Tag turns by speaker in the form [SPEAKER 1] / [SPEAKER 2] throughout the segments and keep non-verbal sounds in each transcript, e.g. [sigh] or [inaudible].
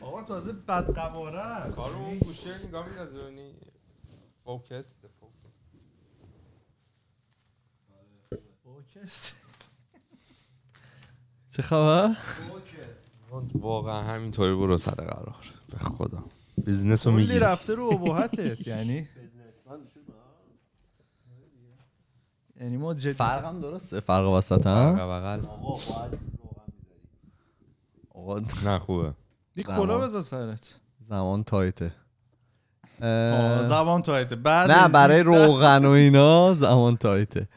[SPEAKER 1] آقا تازه
[SPEAKER 2] بد قواره کارو اون گوشه نگاه
[SPEAKER 3] میندازه یعنی فوکس فوکس [laughs] چه خبر؟ فوکس واقعا همینطوری برو سر قرار به خدا بیزنس رو میگیری
[SPEAKER 4] رفته رو عبوحتت [laughs] یعنی
[SPEAKER 5] یعنی ما جدی فرق هم درسته فرق وسط هم فرق بغل آقا نه خوبه یک کلا بزن سرت زمان تایته زمان تایته بعد نه برای روغن و اینا زمان تایته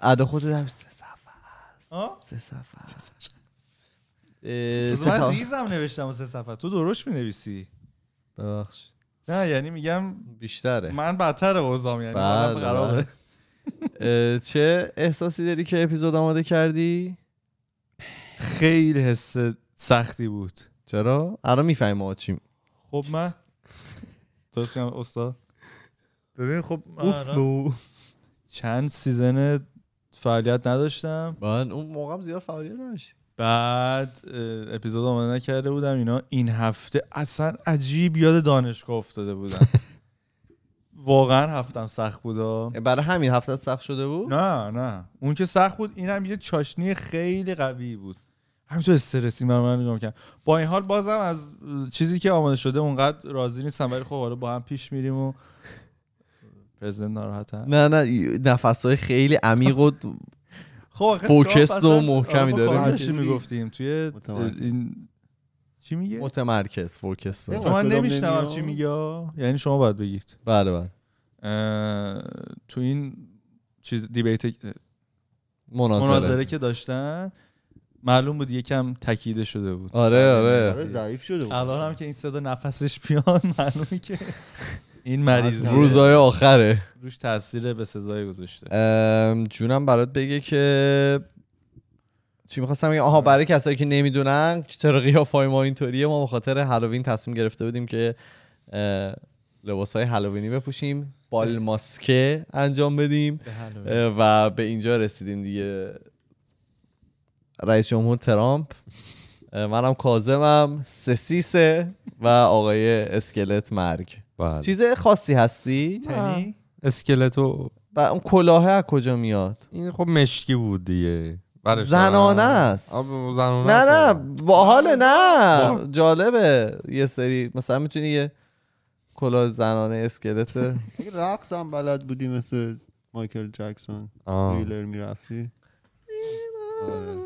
[SPEAKER 5] ادا خود در سه صفحه سه صفحه من ریزم
[SPEAKER 4] نوشتم سه صفحه تو درست می نویسی ببخش نه یعنی میگم بیشتره من بدتر اوزام یعنی بله، قراره
[SPEAKER 5] بله. چه احساسی داری که اپیزود آماده کردی؟ خیلی حس سختی بود چرا الان میفهمیم ما چیم خب من
[SPEAKER 2] [laughs]
[SPEAKER 5] درست کنم استاد ببین خب چند سیزن فعالیت
[SPEAKER 4] نداشتم من اون
[SPEAKER 5] موقع زیاد فعالیت نداشت
[SPEAKER 4] بعد اپیزود آماده نکرده بودم اینا این هفته اصلا عجیب یاد دانشگاه افتاده بودم [laughs]
[SPEAKER 5] واقعا هفتم سخت بود برای همین هفته سخت شده بود نه نه
[SPEAKER 4] اون که سخت بود اینم یه چاشنی خیلی قوی بود همینطور استرسی من من نگاه کرد با این حال بازم از چیزی که آماده شده اونقدر راضی نیستم ولی خب حالا با هم پیش میریم و پرزیدنت ناراحت نه
[SPEAKER 5] نه های خیلی عمیق و خب فوکس و محکمی داره آره، چی
[SPEAKER 4] میگفتیم توی این چی میگه متمرکز فوکس من نمیشنوم چی میگه یعنی شما باید بگید بله بله تو این چیز دیبیت مناظره که داشتن معلوم بود یکم تکیده شده بود آره یعنی آره. آره, ضعیف شده بود الان هم که این صدا نفسش بیان [laughs] معلومه که این مریض روزای
[SPEAKER 5] آخره روش تاثیر به سزای گذاشته جونم برات بگه که چی میخواستم بگم آها برای کسایی که نمیدونن چطور ها ما اینطوریه ما بخاطر هالووین تصمیم گرفته بودیم که لباس های هالووینی بپوشیم بال ماسکه انجام بدیم و به اینجا رسیدیم دیگه رئیس جمهور ترامپ منم کازمم سسیسه و آقای اسکلت مرگ بله. چیز خاصی هستی؟ تنی؟ اسکلت و اون کلاهه از کجا میاد؟ این خب مشکی
[SPEAKER 3] بود دیگه زنانه است زنانه نه نه
[SPEAKER 5] باحال نه جالبه یه سری مثلا میتونی یه کلاه زنانه اسکلت
[SPEAKER 1] [laughs] رقص هم بلد بودی مثل مایکل جکسون ویلر میرفتی آره،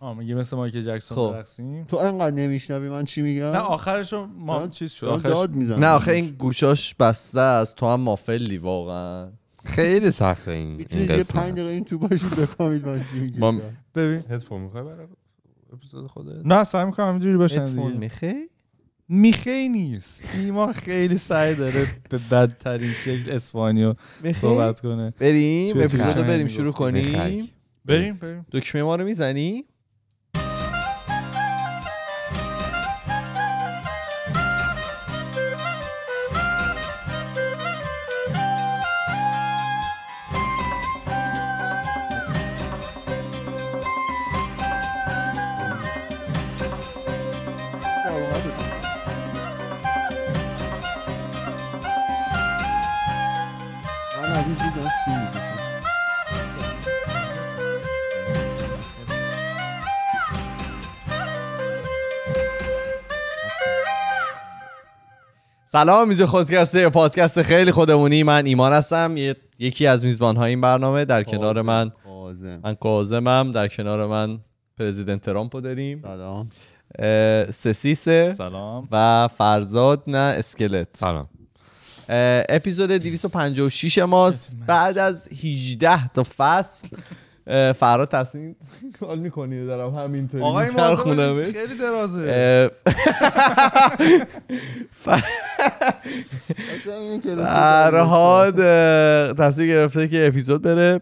[SPEAKER 1] آه میگه مثل مایکل جکسون خب. تو انقدر نمیشنوی من چی میگم نه آخرشو ما چیز شد آخرش... داد میزن نه آخه این
[SPEAKER 5] گوشاش بسته است تو هم مافلی واقعا خیلی سخته این این قسمت
[SPEAKER 3] پنج
[SPEAKER 1] این تو باشی
[SPEAKER 3] بفهمید من چی میگم ببین هدفون میخوای برای اپیزود خودت نه سعی میکنم همینجوری باشن هدفون
[SPEAKER 5] میخی
[SPEAKER 4] میخی نیست
[SPEAKER 3] ایما خیلی سعی
[SPEAKER 4] داره به بدترین شکل اسپانیو صحبت کنه بریم اپیزودو بریم شروع کنیم
[SPEAKER 5] بریم بریم دکمه ما رو میزنی سلام اینجا خودکسته پادکست خیلی خودمونی من ایمان هستم یکی از میزبان های این برنامه در کنار من من کاظمم در کنار من پرزیدنت ترامپو داریم سلام سسیسه سلام و فرزاد نه اسکلت سلام اپیزود 256 ماست بعد از 18 تا فصل فرا تصمیم کال میکنی دارم همینطوری آقای این خیلی درازه فرهاد تصمیم گرفته که اپیزود بره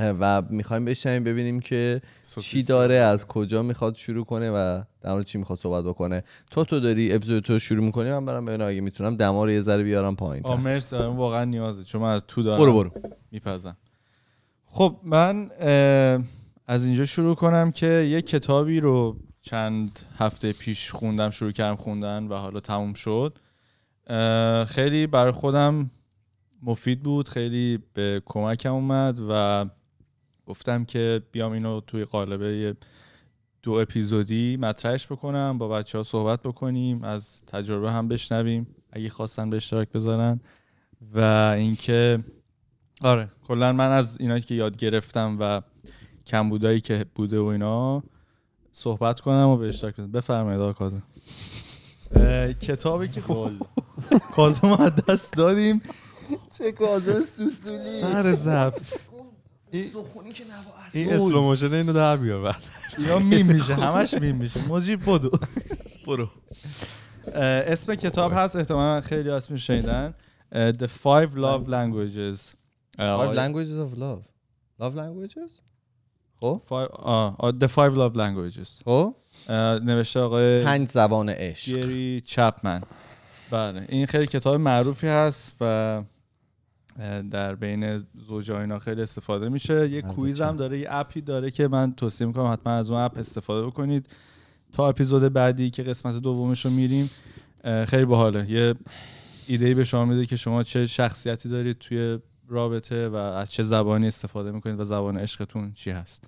[SPEAKER 5] و میخوایم بشنیم ببینیم که چی داره از کجا میخواد شروع کنه و در مورد چی میخواد صحبت بکنه تو تو داری اپیزود تو شروع میکنی من برم ببینم اگه میتونم دما رو یه ذره بیارم پایین
[SPEAKER 4] مرسی واقعا نیازه چون من از تو دارم برو برو میپزم
[SPEAKER 5] خب من
[SPEAKER 4] از اینجا شروع کنم که یه کتابی رو چند هفته پیش خوندم شروع کردم خوندن و حالا تموم شد خیلی برای خودم مفید بود خیلی به کمکم اومد و گفتم که بیام اینو توی قالبه دو اپیزودی مطرحش بکنم با بچه ها صحبت بکنیم از تجربه هم بشنویم اگه خواستن به اشتراک بذارن و اینکه آره کلا من از اینایی که یاد گرفتم و کمبودایی که بوده و اینا صحبت کنم و به اشتراک بذارم بفرمایید آقا کاظم کتابی که کل خب- [laughs] کاظم از دست دادیم
[SPEAKER 1] چه کاظم سوسولی سر زبط سخونی که این
[SPEAKER 4] اسلوموشن
[SPEAKER 3] اینو در بیار بعد یا میم میشه همش
[SPEAKER 4] میم میشه موجی بدو برو اسم کتاب هست احتمالا خیلی اسمش شنیدن The Five Love Languages Uh, five
[SPEAKER 5] languages of love. Love languages?
[SPEAKER 4] خب. Uh, uh, the five love languages خب. نوشته آقای پنج زبان عشق گری چپمن بله این خیلی کتاب معروفی هست و در بین زوج اینا خیلی استفاده میشه یه کویز هم داره یه اپی داره که من توصیه میکنم حتما از اون اپ استفاده بکنید تا اپیزود بعدی که قسمت دومش رو میریم خیلی باحاله یه ایده به شما میده که شما چه شخصیتی دارید توی رابطه و از چه زبانی استفاده میکنید و زبان عشقتون
[SPEAKER 5] چی هست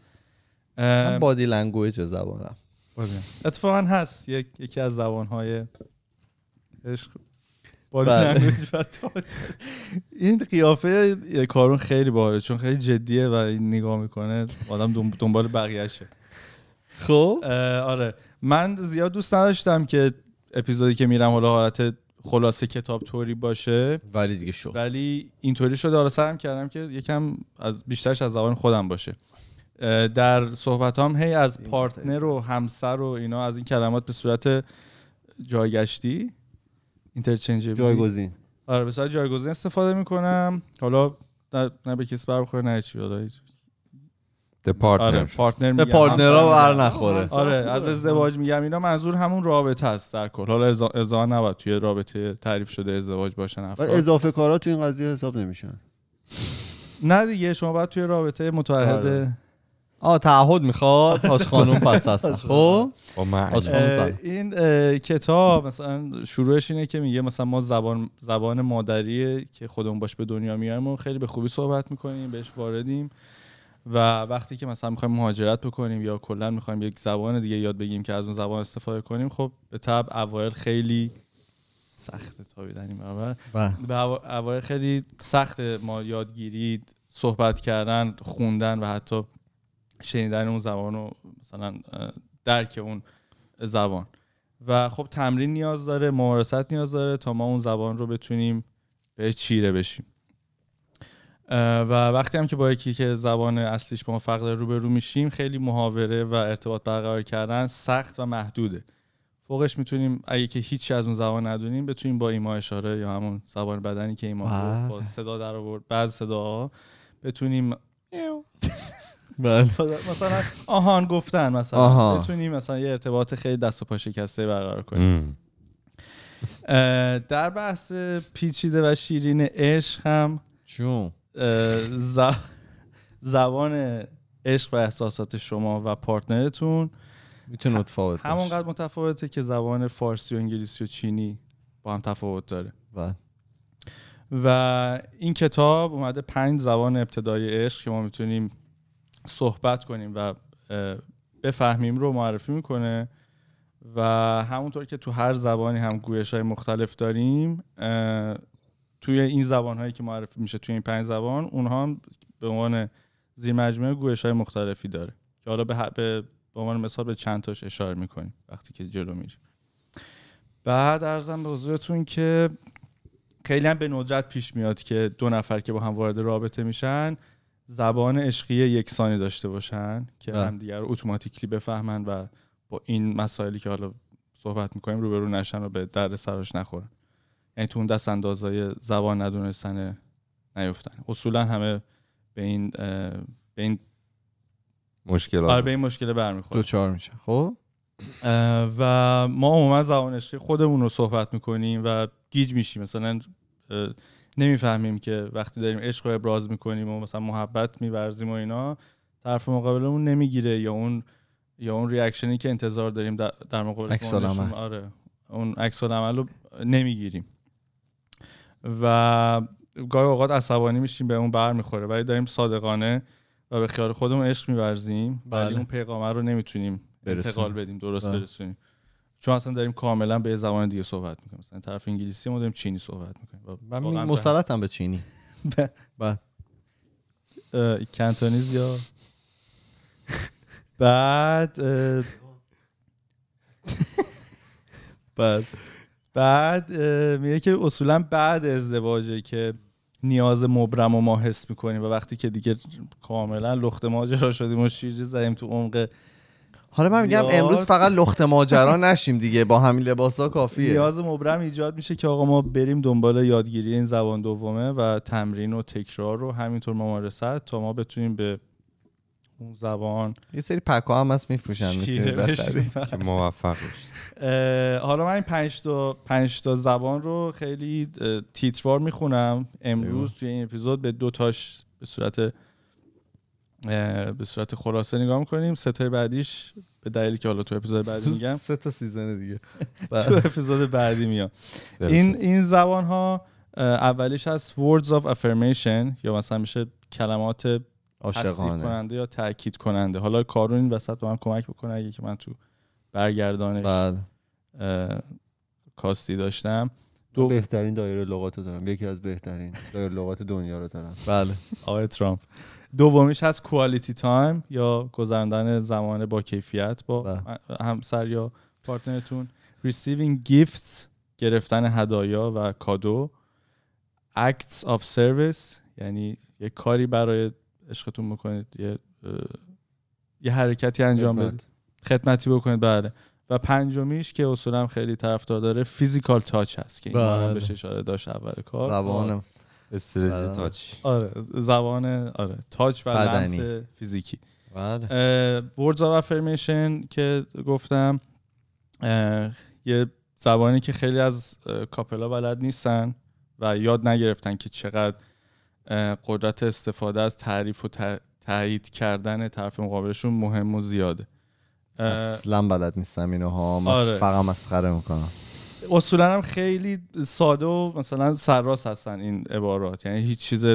[SPEAKER 5] من بادی لنگویج زبانم
[SPEAKER 4] بله. اتفاقا هست یک، یکی از زبانهای عشق بادی بله. لنگویج و تاج این قیافه کارون خیلی باره چون خیلی جدیه و نگاه میکنه آدم دنبال بقیهشه خب آره من زیاد دوست نداشتم که اپیزودی که میرم حالا حالت خلاصه کتاب طوری باشه ولی دیگه شد ولی اینطوری شده حالا سعی کردم که یکم از بیشترش از زبان خودم باشه در صحبت هم هی از پارتنر و همسر و اینا از این کلمات به صورت جایگشتی اینترچنجبلی جایگزین آره به صورت جایگزین استفاده میکنم حالا نه به کسی برخوره نه چی
[SPEAKER 3] ده پارتنر آره پارتنر
[SPEAKER 4] به نخوره آره از ازدواج میگم اینا منظور همون رابطه است در کل حالا ازا نباید توی رابطه تعریف شده ازدواج باشن افراد اضافه
[SPEAKER 1] کارا تو این قضیه حساب نمیشن نه دیگه شما باید توی رابطه متعهد
[SPEAKER 4] آ آره. تعهد میخواد از خانم پس هست [laughs] خب این کتاب مثلا شروعش اینه که میگه مثلا ما زبان زبان مادری که خودمون باش به دنیا میایم و خیلی به خوبی صحبت میکنیم بهش واردیم و وقتی که مثلا میخوایم مهاجرت بکنیم یا کلا میخوایم یک زبان دیگه یاد بگیریم که از اون زبان استفاده کنیم خب به طب اوایل خیلی سخت تا این برابر بله. به اوایل خیلی سخت ما یادگیری صحبت کردن خوندن و حتی شنیدن اون زبان و مثلا درک اون زبان و خب تمرین نیاز داره ممارست نیاز داره تا ما اون زبان رو بتونیم به چیره بشیم و وقتی هم که با یکی که زبان اصلیش با ما فرق داره روبرو میشیم خیلی محاوره و ارتباط برقرار کردن سخت و محدوده فوقش میتونیم اگه که هیچی از اون زبان ندونیم بتونیم با ایما اشاره یا همون زبان بدنی که ایما با صدا در آورد بعض صداها بتونیم [laughs] بله. مثلا آهان گفتن مثلا بتونیم مثلا یه ارتباط خیلی دست و پا شکسته برقرار کنیم در بحث پیچیده و شیرین عشق هم جون زبان عشق و احساسات شما و پارتنرتون میتونه متفاوت باشه همونقدر متفاوته که زبان فارسی و انگلیسی و چینی با هم تفاوت داره و بله. و این کتاب اومده پنج زبان ابتدای عشق که ما میتونیم صحبت کنیم و بفهمیم رو معرفی میکنه و همونطور که تو هر زبانی هم گویش های مختلف داریم توی این زبان هایی که معرفی میشه توی این پنج زبان اونها هم به عنوان زیر مجموعه گویش های مختلفی داره که حالا به, به, عنوان مثال به چند تاش اشاره میکنیم وقتی که جلو میریم بعد ارزم به حضورتون که خیلی هم به ندرت پیش میاد که دو نفر که با هم وارد رابطه میشن زبان عشقی یکسانی داشته باشن که بله. همدیگر رو اتوماتیکلی بفهمن و با این مسائلی که حالا صحبت میکنیم روبرو نشن و به در سراش نخورن یعنی تو اون دست زبان ندونستن نیفتن اصولا همه به این به این
[SPEAKER 3] مشکل آره به این مشکل برمیخوره چهار میشه
[SPEAKER 4] خب و ما عموما زبان خودمون رو صحبت میکنیم و گیج میشیم مثلا نمیفهمیم که وقتی داریم عشق رو ابراز میکنیم و مثلا محبت میورزیم و اینا طرف مقابلمون نمیگیره یا اون یا اون ریاکشنی که انتظار داریم در مقابل عکس آره اون عکس عمل رو نمیگیریم و گاهی اوقات عصبانی میشیم به اون بر میخوره ولی داریم صادقانه و به خیال خودمون عشق میورزیم ولی بله. اون پیغامه رو نمیتونیم انتقال بدیم درست بله. برسونیم چون اصلا داریم کاملا به زبان دیگه صحبت میکنیم مثلا طرف انگلیسی ما داریم چینی صحبت میکنیم من مسلطم به چینی [laughs] بعد بله. کانتونیز یا بعد [laughs] بعد بعد میگه که اصولا بعد ازدواجه که نیاز مبرم و ما حس میکنیم و وقتی که دیگه کاملا لخت ماجرا شدیم و شیرجه زدیم تو عمق
[SPEAKER 5] حالا من میگم امروز فقط لخت ماجرا نشیم دیگه با همین لباسا کافیه نیاز
[SPEAKER 4] مبرم ایجاد میشه که آقا ما بریم دنبال یادگیری این زبان دومه و تمرین و تکرار رو همینطور ممارست تا ما بتونیم به اون زبان
[SPEAKER 5] یه سری پکا هم هست میفروشن موفق
[SPEAKER 4] حالا من این پنج تا پنج تا زبان رو خیلی تیتروار میخونم امروز توی این اپیزود به دو تاش به صورت به صورت خلاصه نگاه میکنیم ستای بعدیش به دلیلی که حالا تو اپیزود بعدی [laughs] میگم
[SPEAKER 5] سه تا سیزن
[SPEAKER 4] دیگه [laughs] تو اپیزود بعدی میاد این این زبان ها اولیش از words of affirmation یا مثلا میشه کلمات عاشقانه کننده یا تاکید کننده حالا کارون این وسط به من کمک بکنه اگه که من تو برگردانش بله. کاستی داشتم دو... بهترین دایره لغات رو دارم یکی از بهترین دایره لغات دنیا رو دارم بله آقای ترامپ دومیش هست کوالیتی تایم یا گذراندن زمان با کیفیت با بله. همسر یا پارتنرتون receiving gifts گرفتن هدایا و کادو acts of سرویس یعنی یه کاری برای عشقتون میکنید یه یه حرکتی انجام بله. بدید خدمتی بکنید بله و پنجمیش که اصولا خیلی طرفدار داره فیزیکال تاچ هست که این بله. بشه اشاره داشت اول کار زبان آره. تاچ آره زبان آره تاچ و لمس فیزیکی بله وردز افرمیشن که گفتم یه زبانی که خیلی از کاپلا بلد نیستن و یاد نگرفتن که چقدر قدرت استفاده از تعریف و تایید کردن
[SPEAKER 5] طرف مقابلشون مهم و زیاده اصلا بلد نیستم اینو ها آره. فقط مسخره میکنم
[SPEAKER 4] اصولا هم خیلی ساده و مثلا سرراست هستن این عبارات یعنی هیچ چیز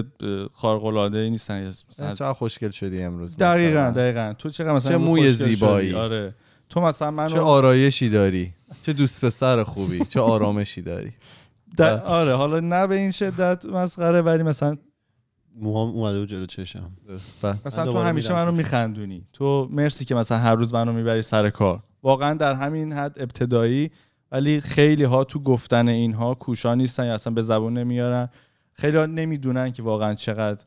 [SPEAKER 4] خارق العاده ای نیستن مثلا یعنی چقدر خوشگل شدی امروز دقیقا مثلا. دقیقا تو چقدر مثلا چه موی زیبایی آره تو مثلا من چه
[SPEAKER 5] آرایشی داری چه دوست پسر خوبی چه آرامشی داری
[SPEAKER 4] آره حالا نه به این شدت مسخره ولی مثلا
[SPEAKER 1] موهام اومده و جلو چشم
[SPEAKER 5] بله.
[SPEAKER 4] مثلا تو همیشه منو میخندونی تو مرسی که مثلا هر روز منو میبری سر کار واقعا در همین حد ابتدایی ولی خیلی ها تو گفتن اینها کوشا نیستن یا اصلا به زبون نمیارن خیلی ها نمیدونن که واقعا چقدر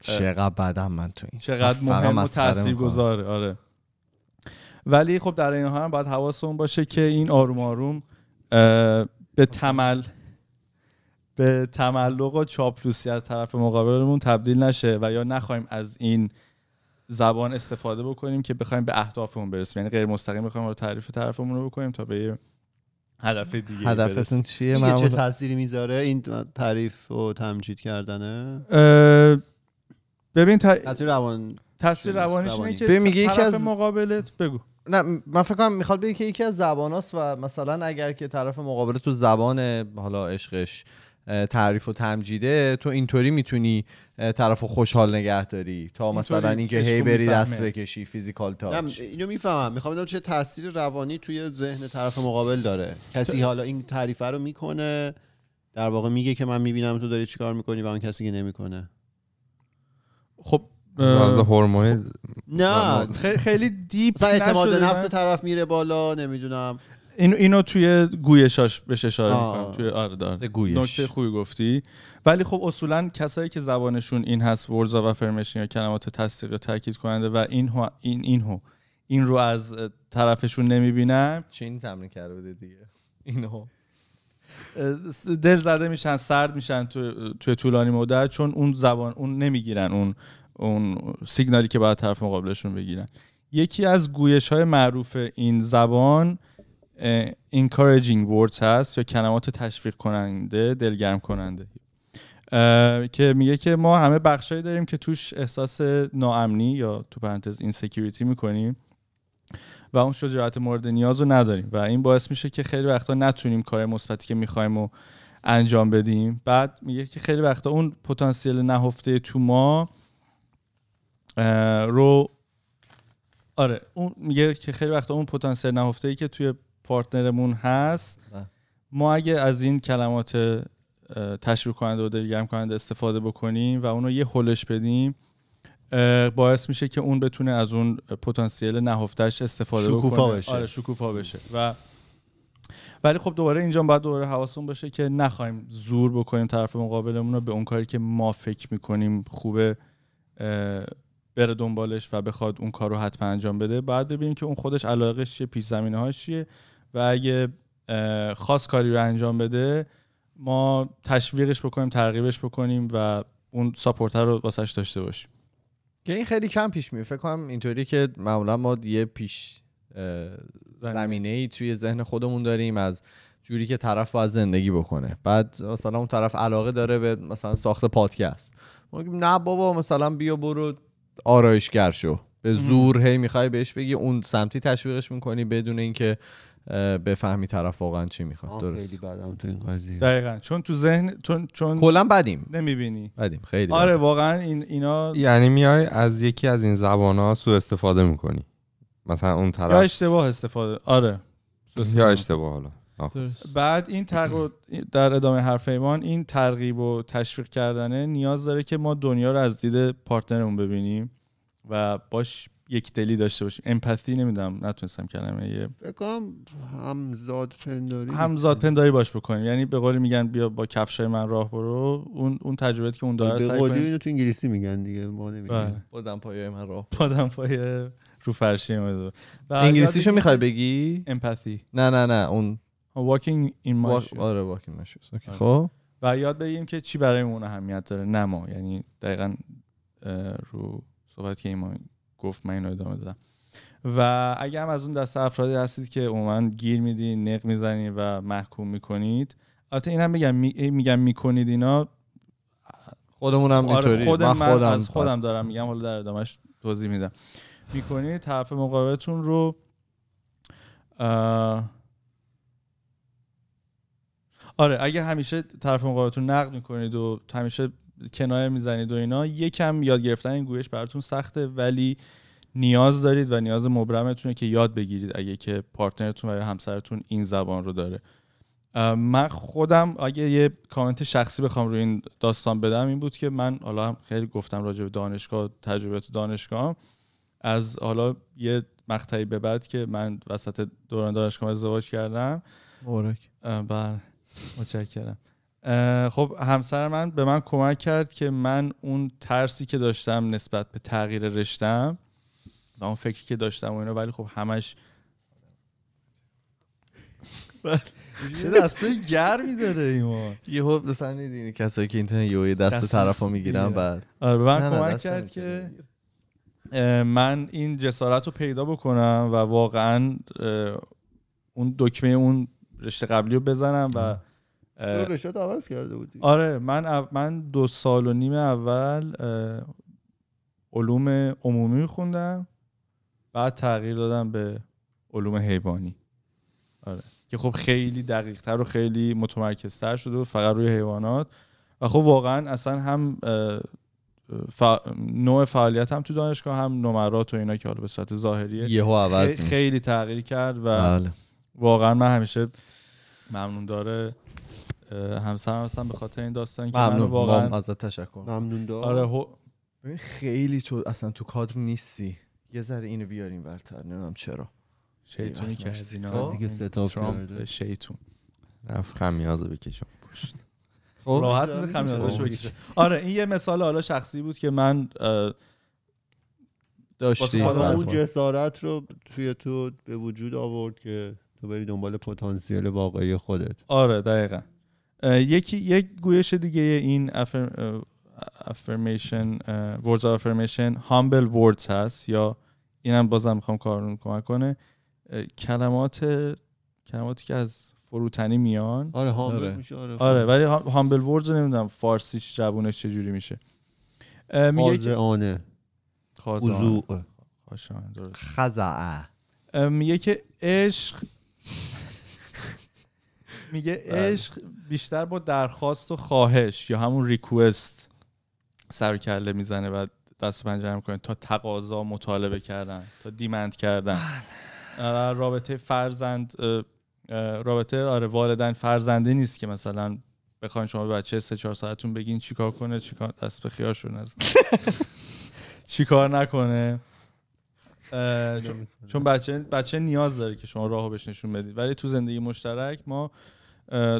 [SPEAKER 4] چقدر
[SPEAKER 5] بدم من تو این چقدر
[SPEAKER 4] مهم و تاثیر گذاره آره ولی خب در اینها هم باید حواسمون باشه که این آروم آروم به تمل به تملق و چاپلوسی از طرف مقابلمون تبدیل نشه و یا نخوایم از این زبان استفاده بکنیم که بخوایم به اهدافمون برسیم یعنی غیر مستقیم بخوایم رو تعریف طرفمون رو بکنیم تا
[SPEAKER 1] به هدف دیگه هدفتون چیه چه تاثیری میذاره این تعریف و تمجید کردنه
[SPEAKER 4] ببین تا... تاثیر روان تاثیر
[SPEAKER 1] روانیش
[SPEAKER 4] که میگه طرف از
[SPEAKER 5] مقابلت بگو نه من فکر کنم میخواد بگه که یکی از زباناست و مثلا اگر که طرف مقابل تو زبان حالا عشقش تعریف و تمجیده تو اینطوری میتونی طرف خوشحال نگه داری تا مثلا اینکه هی بری دست بکشی فیزیکال تاچ
[SPEAKER 1] اینو میفهمم میخوام بدونم چه تاثیر روانی توی ذهن طرف مقابل داره کسی حالا این تعریف رو میکنه در واقع میگه که من میبینم تو داری چیکار میکنی و اون کسی که نمیکنه خب از
[SPEAKER 3] هورمون خب،
[SPEAKER 1] نه خیلی دیپ اعتماد به نفس طرف میره بالا نمیدونم
[SPEAKER 4] این اینو توی گویشاش بهش اشاره توی آره دار. نکته خوبی گفتی ولی خب اصولا کسایی که زبانشون این هست ورزا و فرمشن یا کلمات تصدیق یا تاکید کننده و این این این این رو از طرفشون نمیبینم این تمرین کرده بوده دیگه اینو دل زده میشن سرد میشن تو توی طولانی مدت چون اون زبان اون نمیگیرن اون اون سیگنالی که باید طرف مقابلشون بگیرن یکی از گویش های معروف این زبان encouraging words هست یا کلمات تشویق کننده دلگرم کننده که میگه که ما همه بخشایی داریم که توش احساس ناامنی یا تو پرانتز اینسکیوریتی میکنیم و اون شجاعت مورد نیاز رو نداریم و این باعث میشه که خیلی وقتا نتونیم کار مثبتی که میخوایم و انجام بدیم بعد میگه که خیلی وقتا اون پتانسیل نهفته تو ما رو آره اون میگه که خیلی وقتا اون پتانسیل نهفته ای که توی پارتنرمون هست بله. ما اگه از این کلمات تشویق کننده و دلگرم کننده استفاده بکنیم و اونو یه هولش بدیم باعث میشه که اون بتونه از اون پتانسیل نهفتش استفاده شکوفا بکنه بشه. آره شکوفا بشه و ولی خب دوباره اینجا باید دوباره حواسمون باشه که نخوایم زور بکنیم طرف مقابلمون رو به اون کاری که ما فکر میکنیم خوبه بره دنبالش و بخواد اون کار رو حتما انجام بده باید ببینیم که اون خودش علاقش چیه پیش زمینه هاش چیه و اگه خاص کاری رو انجام بده ما تشویقش بکنیم ترغیبش بکنیم و اون ساپورتر رو واسش داشته باشیم
[SPEAKER 5] که این خیلی کم پیش میاد کنم اینطوری که معمولا ما یه پیش زمینه ای توی ذهن خودمون داریم از جوری که طرف باید زندگی بکنه بعد مثلا اون طرف علاقه داره به مثلا ساخت پادکست ما نه بابا مثلا بیا برو آرایشگر شو به زور هی میخوای بهش بگی اون سمتی تشویقش میکنی بدون اینکه بفهمی طرف واقعا چی میخواد
[SPEAKER 3] درست
[SPEAKER 1] خیلی
[SPEAKER 3] دقیقا چون
[SPEAKER 5] تو ذهن چون, چون کلا
[SPEAKER 3] بدیم نمیبینی بدیم خیلی آره
[SPEAKER 4] واقعا این اینا
[SPEAKER 3] یعنی میای از یکی از این زبان ها سوء استفاده میکنی مثلا اون طرف یا
[SPEAKER 4] اشتباه استفاده آره
[SPEAKER 3] یا اشتباه حالا
[SPEAKER 4] بعد این تق... در ادامه حرف ایمان این ترغیب و تشویق کردنه نیاز داره که ما دنیا رو از دید پارتنرمون ببینیم و باش یک دلی داشته باشیم امپاتی نمیدونم نتونستم کلمه یه
[SPEAKER 1] بگم همزاد پنداری همزاد
[SPEAKER 4] پنداری باش بکنیم یعنی به قولی میگن بیا با کفشای من راه برو اون اون تجربه که اون داره سعی تو انگلیسی میگن دیگه ما بله.
[SPEAKER 5] پایه من راه
[SPEAKER 4] بادم پایه رو فرشی انگلیسی انگلیسیشو میخوای بگی امپاتی نه نه نه اون واکینگ این ماشین آره واکینگ آره. ماشین خب و یاد بگیریم که چی برای اون اهمیت داره نما یعنی دقیقا رو صحبت که ایمان گفت من اینو ادامه دادم و اگه هم از اون دسته افرادی هستید که عموما گیر میدین نق میزنید و محکوم میکنید البته این هم میگم میگم میکنید اینا
[SPEAKER 5] خودمون هم آره خود من, خودم از خودم
[SPEAKER 4] دارم میگم حالا در ادامهش توضیح میدم میکنید طرف مقابلتون رو آره اگه همیشه طرف مقابلتون نقد میکنید و همیشه کنایه میزنید و اینا یکم یاد گرفتن این گویش براتون سخته ولی نیاز دارید و نیاز مبرمتونه که یاد بگیرید اگه که پارتنرتون و یا همسرتون این زبان رو داره من خودم اگه یه کامنت شخصی بخوام روی این داستان بدم این بود که من حالا خیلی گفتم راجع به دانشگاه تجربه دانشگاه از حالا یه مقطعی به بعد که من وسط دوران دانشگاه ازدواج کردم مبارک بله متشکرم خب همسر من به من کمک کرد که من اون ترسی که داشتم نسبت به تغییر رشتم و اون فکری که داشتم و اینا ولی خب همش
[SPEAKER 2] [laughs] چه دسته گرمی داره
[SPEAKER 5] ایمان یه حب دستان نیدین کسایی که اینطور یه دست طرف میگیرن بعد آره، به من کمک کرد
[SPEAKER 2] که
[SPEAKER 4] من این جسارت رو پیدا بکنم و واقعا اون دکمه اون رشته قبلی رو بزنم و
[SPEAKER 1] رشته عوض کرده بودی
[SPEAKER 4] آره من من دو سال و نیم اول علوم عمومی خوندم بعد تغییر دادم به علوم حیوانی آره که خب خیلی دقیق تر و خیلی متمرکزتر شده و فقط روی حیوانات و خب واقعا اصلا هم نوع فعالیت هم تو دانشگاه هم نمرات و اینا که حالا به صورت ظاهریه یه خیلی, خیلی تغییر کرد و بله. واقعا من همیشه ممنون داره همسرم هستم به خاطر این داستان که من
[SPEAKER 5] واقعا ازت تشکر ممنون آره خیلی تو اصلا تو کادر نیستی یه ذره اینو بیاریم برتر نمیدونم چرا
[SPEAKER 1] شیطونی کردی نه خب. یعنی
[SPEAKER 3] شیطون رفت خمیازو بکشم پشت
[SPEAKER 2] خب.
[SPEAKER 5] خب. راحت بود خمیازه
[SPEAKER 2] بکشه
[SPEAKER 1] آره این یه مثال حالا شخصی بود که من داشتی اون بله. جسارت رو توی تو به وجود آورد که تو بری دنبال
[SPEAKER 4] پتانسیل واقعی خودت آره دقیقا یکی یک گویش دیگه این افرمیشن وردز افرمیشن هامبل وردز هست یا اینم بازم میخوام کارون کمک کنه کلمات کلماتی که از فروتنی میان آره هامبل آره. آره. آره, ولی هامبل وردز رو نمیدونم فارسیش جوونش چجوری میشه میگه آنه
[SPEAKER 5] خزعه میگه که عشق
[SPEAKER 4] میگه بله. عشق بیشتر با درخواست و خواهش یا همون ریکوست سر کله میزنه و دست پنجه میکنه تا تقاضا مطالبه کردن تا دیمند کردن بله. رابطه فرزند رابطه آره والدین فرزنده نیست که مثلا بخواین شما به بچه سه چهار ساعتتون بگین چیکار کنه چیکار دست به خیار [laughs] چیکار نکنه چون, بچه بچه نیاز داره که شما راهو بهش نشون بدید ولی تو زندگی مشترک ما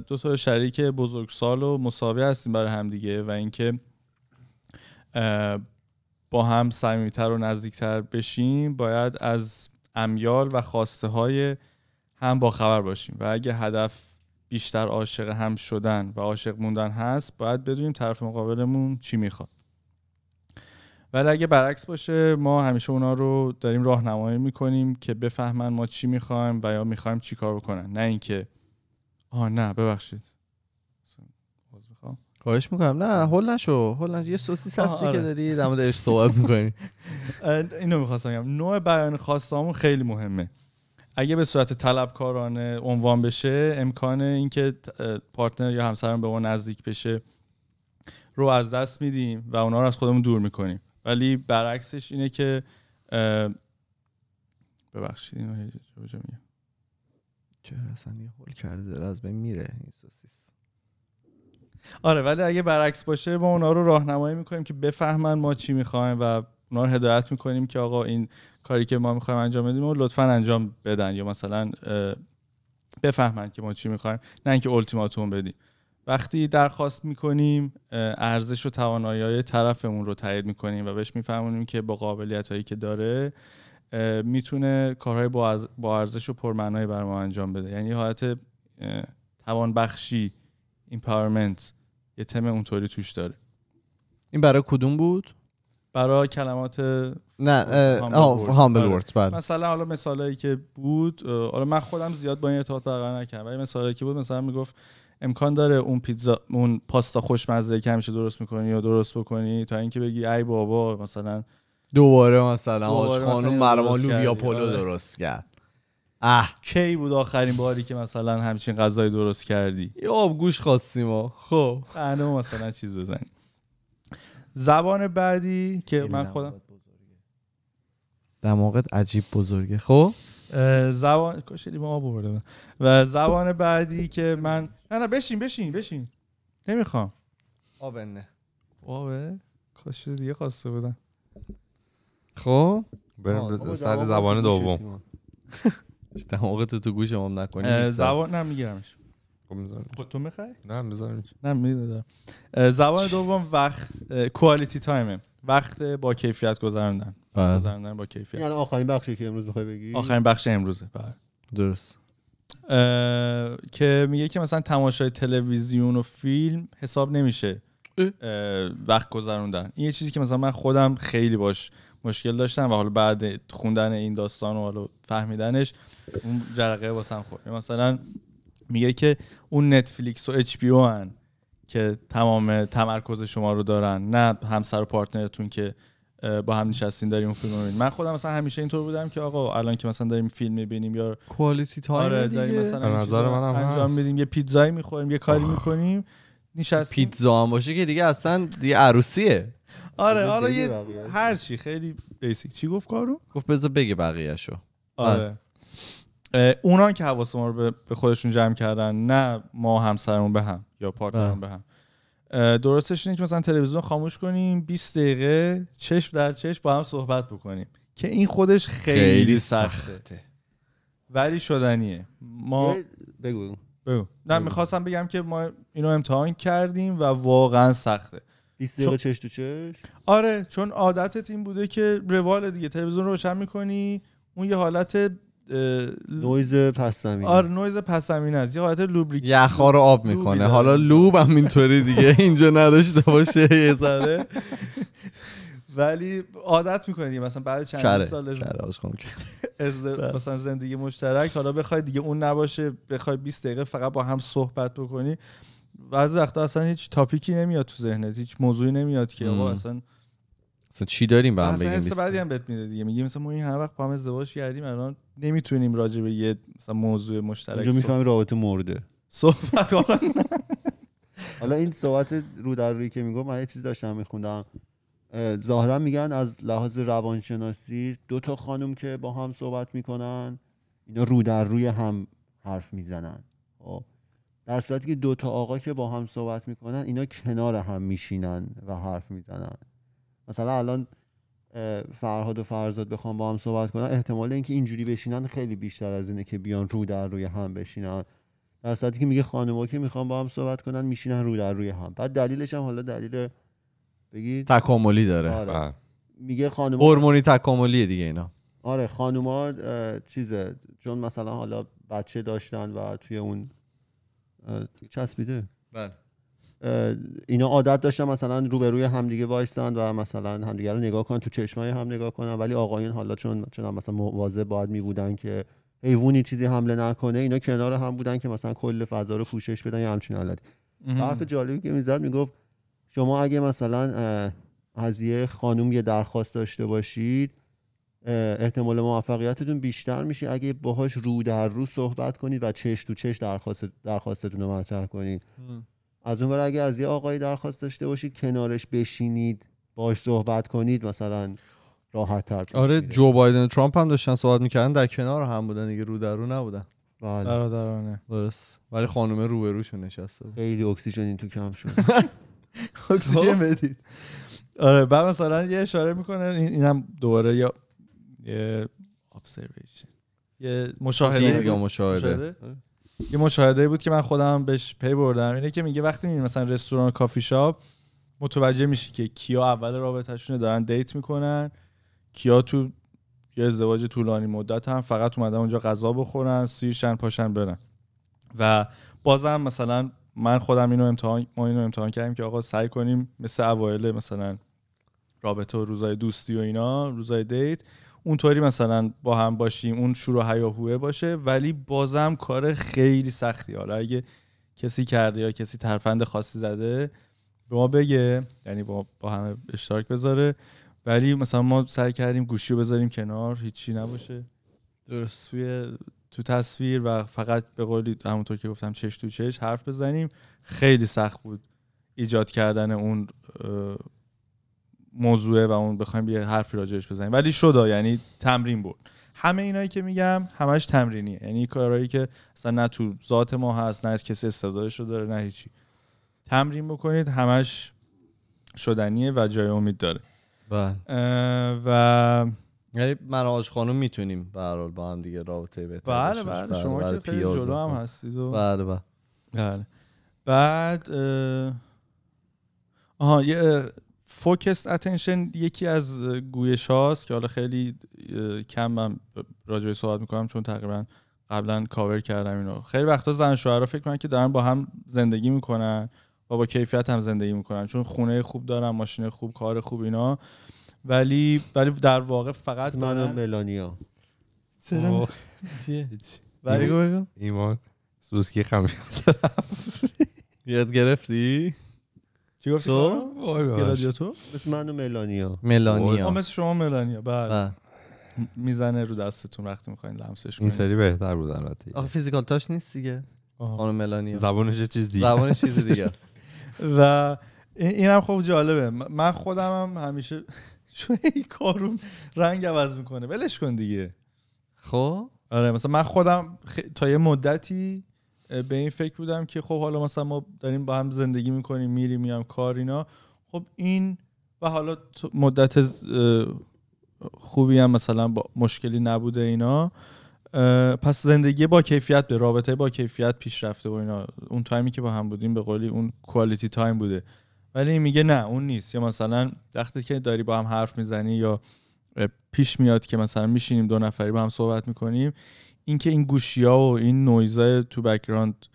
[SPEAKER 4] دو تا شریک بزرگسال و مساوی هستیم برای همدیگه و اینکه با هم صمیمیت‌تر و نزدیکتر بشیم باید از امیال و خواسته های هم با خبر باشیم و اگه هدف بیشتر عاشق هم شدن و عاشق موندن هست باید بدونیم طرف مقابلمون چی میخواد ولی اگه برعکس باشه ما همیشه اونا رو داریم راهنمایی میکنیم که بفهمن ما چی میخوایم و یا میخوایم چی کار بکنن نه اینکه
[SPEAKER 5] آه نه ببخشید خواهش میکنم نه هول نشو یه سوسی هستی که آره. داری در موردش صحبت میکنی اینو
[SPEAKER 4] میخواستم بگم نوع بیان خواستامون خیلی مهمه اگه به صورت طلبکارانه عنوان بشه امکان اینکه پارتنر یا همسرم به ما نزدیک بشه رو از دست میدیم و اونا رو از خودمون دور میکنیم ولی برعکسش اینه که ببخشید اینو کجا میگم چرا اصلا یه هول کرده داره از میره
[SPEAKER 5] این سوسیس
[SPEAKER 4] آره ولی اگه برعکس باشه ما اونا رو راهنمایی میکنیم که بفهمن ما چی میخوایم و اونا رو هدایت میکنیم که آقا این کاری که ما میخوایم انجام بدیم و لطفا انجام بدن یا مثلا بفهمن که ما چی میخوایم نه اینکه التیماتوم بدیم وقتی درخواست میکنیم ارزش و توانایی های طرفمون رو تایید میکنیم و بهش میفهمونیم که با قابلیت هایی که داره میتونه کارهای با ارزش و پرمعنایی بر ما انجام بده یعنی حالت توانبخشی ایمپاورمنت یه تم اونطوری توش داره
[SPEAKER 5] این برای کدوم بود برای کلمات نه هامبل آره.
[SPEAKER 4] مثلا حالا مثالایی که بود حالا من خودم زیاد با این ارتباط برقرار نکردم ولی مثالی که بود مثلا میگفت امکان داره اون پیتزا اون پاستا خوشمزه که همیشه درست میکنی یا درست بکنی تا اینکه بگی ای بابا مثلا دوباره مثلا آج خانم برام لوبیا پلو آره. درست کرد اه کی بود آخرین باری که مثلا همچین غذایی درست کردی یا گوش خواستیم خب. ما خب انا مثلا چیز بزنی؟ زبان بعدی که من خودم
[SPEAKER 5] دماغت عجیب بزرگه خب
[SPEAKER 4] زبان کاشلی ما آب و زبان بعدی که من نه نه بشین بشین بشین نمیخوام آب نه آبه کاش دیگه خواسته بودم
[SPEAKER 5] خب بریم سر زبان دوم [laughs] دماغ تو تو گوش هم نکنی زبان
[SPEAKER 3] نه میگیرمش خب, خب، تو میخوای؟ نه میذارم
[SPEAKER 4] نه میذارم زبان دوم وقت کوالیتی تایم وقت با کیفیت گذروندن بله. با کیفیت یعنی آخرین بخشی که امروز میخوای بگی آخرین بخش امروزه بله. درست که میگه که مثلا تماشای تلویزیون و فیلم حساب نمیشه وقت گذروندن این یه چیزی که مثلا من خودم خیلی باش مشکل داشتم و حالا بعد خوندن این داستان و حالا فهمیدنش اون جرقه واسم خورد مثلا میگه که اون نتفلیکس و اچ پی هن که تمام تمرکز شما رو دارن نه همسر و پارتنرتون که با هم نشستین داریم اون فیلم رو من خودم مثلا همیشه اینطور بودم که آقا الان که مثلا داریم فیلم میبینیم یا
[SPEAKER 5] کوالیتی آره، تایم داریم مثلا
[SPEAKER 4] نظر هم انجام میدیم
[SPEAKER 5] یه پیتزایی میخوریم یه کاری میکنیم نشستیم پیتزا هم باشه که دیگه اصلا دیگه عروسیه آره آره
[SPEAKER 4] هر چی خیلی
[SPEAKER 5] بیسیک چی گفت کارو گفت بذار بگه بقیه‌شو آره اونان که حواس ما رو به
[SPEAKER 4] خودشون جمع کردن نه ما همسرمون به هم یا پارتنرمون بله. به هم درستش اینه که مثلا تلویزیون خاموش کنیم 20 دقیقه چشم در چشم با هم صحبت بکنیم که این خودش خیلی, خیلی
[SPEAKER 2] سخته.
[SPEAKER 4] ولی شدنیه ما بگو بگو نه میخواستم بگم که ما اینو امتحان کردیم و واقعا سخته
[SPEAKER 1] 20 دقیقه چون... چش تو چش
[SPEAKER 4] آره چون عادتت این بوده که روال دیگه تلویزیون روشن میکنی اون یه حالت
[SPEAKER 1] نویز پس زمینه آره
[SPEAKER 4] نویز پس زمینه یه حالت لوبریک
[SPEAKER 5] یخا رو آب میکنه حالا لوب هم اینطوری دیگه [laughs] اینجا نداشته باشه یه
[SPEAKER 4] ولی عادت میکنی مثلا بعد چند سال از... مثلا زندگی مشترک حالا بخوای دیگه اون نباشه بخوای 20 دقیقه فقط با هم صحبت بکنی بعضی وقتا اصلا هیچ تاپیکی نمیاد تو ذهنت هیچ موضوعی نمیاد که آقا اصلا
[SPEAKER 5] اصلا چی داریم به هم بگیم اصلا
[SPEAKER 4] بعدی هم بهت میده دیگه میگیم مثلا ما این هر وقت با هم ازدواج کردیم الان نمیتونیم راجع به یه مثلا موضوع مشترک اونجا میفهمی
[SPEAKER 1] رابطه مرده صحبت [laughs] حالا این صحبت رو در روی که میگم من یه چیز داشتم میخوندم ظاهرا میگن از لحاظ روانشناسی دو تا خانم که با هم صحبت میکنن اینا رو در روی هم حرف میزنن خب، در صورتی که دو تا آقا که با هم صحبت میکنن اینا کنار هم میشینن و حرف میزنن مثلا الان فرهاد و فرزاد بخوام با هم صحبت کنن احتمال اینکه اینجوری بشینن خیلی بیشتر از اینه که بیان رو در روی هم بشینن در صورتی که میگه خانم‌ها که میخوان با هم صحبت کنن میشینن رو در روی هم بعد دلیلش هم حالا دلیل بگید تکاملی داره آره. بله. میگه هورمونی
[SPEAKER 5] تکاملیه دیگه
[SPEAKER 1] اینا آره خانوما چیزه چون مثلا حالا بچه داشتن و توی اون چسبیده بله اینا عادت داشتن مثلا روبروی همدیگه وایستن و مثلا همدیگه رو نگاه کنن تو چشمای هم نگاه کنن ولی آقایون حالا چون چون مثلا مواظب باید می بودن که حیوانی چیزی حمله نکنه اینا کنار هم بودن که مثلا کل فضا رو پوشش بدن یا همچین حالتی حرف جالبی که میزد میگفت شما اگه مثلا از یه خانوم یه درخواست داشته باشید احتمال موفقیتتون بیشتر میشه اگه باهاش رو در رو صحبت کنید و چش تو چش درخواست درخواستتون رو مطرح کنید از اون اگه از یه آقایی درخواست داشته باشید کنارش بشینید باش صحبت کنید مثلا راحت تر آره جو
[SPEAKER 5] بایدن ترامپ هم داشتن صحبت میکردن در کنار هم بودن دیگه رو در رو نبودن بله
[SPEAKER 1] برادرانه
[SPEAKER 5] درست ولی خانم رو نشسته خیلی اکسیژن این تو کم شد [laughs] اکسیژن خب. بدید آره بعد مثلا یه اشاره میکنه هم دوباره یا
[SPEAKER 4] یه یه مشاهده مشاهده آره. یه مشاهده بود که من خودم بهش پی بردم اینه که میگه وقتی میری مثلا رستوران کافی شاپ متوجه میشی که کیا اول رابطهشون دارن دیت میکنن کیا تو یه ازدواج طولانی مدت هم فقط اومدن اونجا غذا بخورن سیرشن پاشن برن و بازم مثلا من خودم اینو امتحان ما اینو امتحان کردیم که آقا سعی کنیم مثل اوایل مثلا رابطه و روزای دوستی و اینا روزای دیت اونطوری مثلا با هم باشیم اون شروع هیاهوه باشه ولی بازم کار خیلی سختی حالا اگه کسی کرده یا کسی ترفند خاصی زده به ما بگه یعنی با, با همه اشتراک بذاره ولی مثلا ما سعی کردیم گوشی رو بذاریم کنار هیچی نباشه درست توی تو تصویر و فقط به قولی همونطور که گفتم چش تو چش حرف بزنیم خیلی سخت بود ایجاد کردن اون موضوعه و اون بخوایم یه حرفی راجعش بزنیم ولی شدا یعنی تمرین بود همه اینایی که میگم همش تمرینیه یعنی کارهایی که اصلا نه تو ذات ما هست نه از کسی استعدادش رو داره نه هیچی تمرین بکنید همش شدنیه و جای امید داره بله
[SPEAKER 5] و یعنی من آج خانم میتونیم به با هم دیگه رابطه بهتر بله بله،, بله شما بله، که که جدا هم هستید و بله بله, بله. بعد
[SPEAKER 4] آها یه فوکس اتنشن یکی از گویش هاست که حالا خیلی کم من به صحبت میکنم چون تقریبا قبلا کاور کردم اینو خیلی وقتا زن شوهرها فکر کنن که دارن با هم زندگی میکنن و با کیفیت هم زندگی میکنن چون خونه خوب دارن ماشین خوب کار خوب اینا ولی ولی در واقع فقط من
[SPEAKER 5] و
[SPEAKER 1] ملانیا چرا ولی
[SPEAKER 3] ایمان سوسکی خمیازه یاد گرفتی چی گفتی تو؟
[SPEAKER 4] گلادیاتور مثل من و ملانیا ملانیا مثل شما ملانیا بله. بله میزنه رو دستتون وقتی میخواین لمسش کنید این سری
[SPEAKER 3] بهتر بود البته
[SPEAKER 5] آخه فیزیکال تاش نیست دیگه خانم
[SPEAKER 3] ملانیا زبانش چیز دیگه زبانش چیز دیگه است
[SPEAKER 4] [laughs] و اینم خب جالبه من خودم هم همیشه [laughs] چون این کارون رنگ عوض میکنه ولش کن دیگه خب آره مثلا من خودم خ... تا یه مدتی به این فکر بودم که خب حالا مثلا ما داریم با هم زندگی میکنیم میریم میام کار اینا خب این و حالا مدت خوبی هم مثلا با مشکلی نبوده اینا پس زندگی با کیفیت به رابطه با کیفیت پیش رفته و اینا اون تایمی که با هم بودیم به قولی اون کوالیتی تایم بوده ولی میگه نه اون نیست یا مثلا وقتی که داری با هم حرف میزنی یا پیش میاد که مثلا میشینیم دو نفری با هم صحبت میکنیم اینکه این گوشی ها و این نویزای تو بکگراند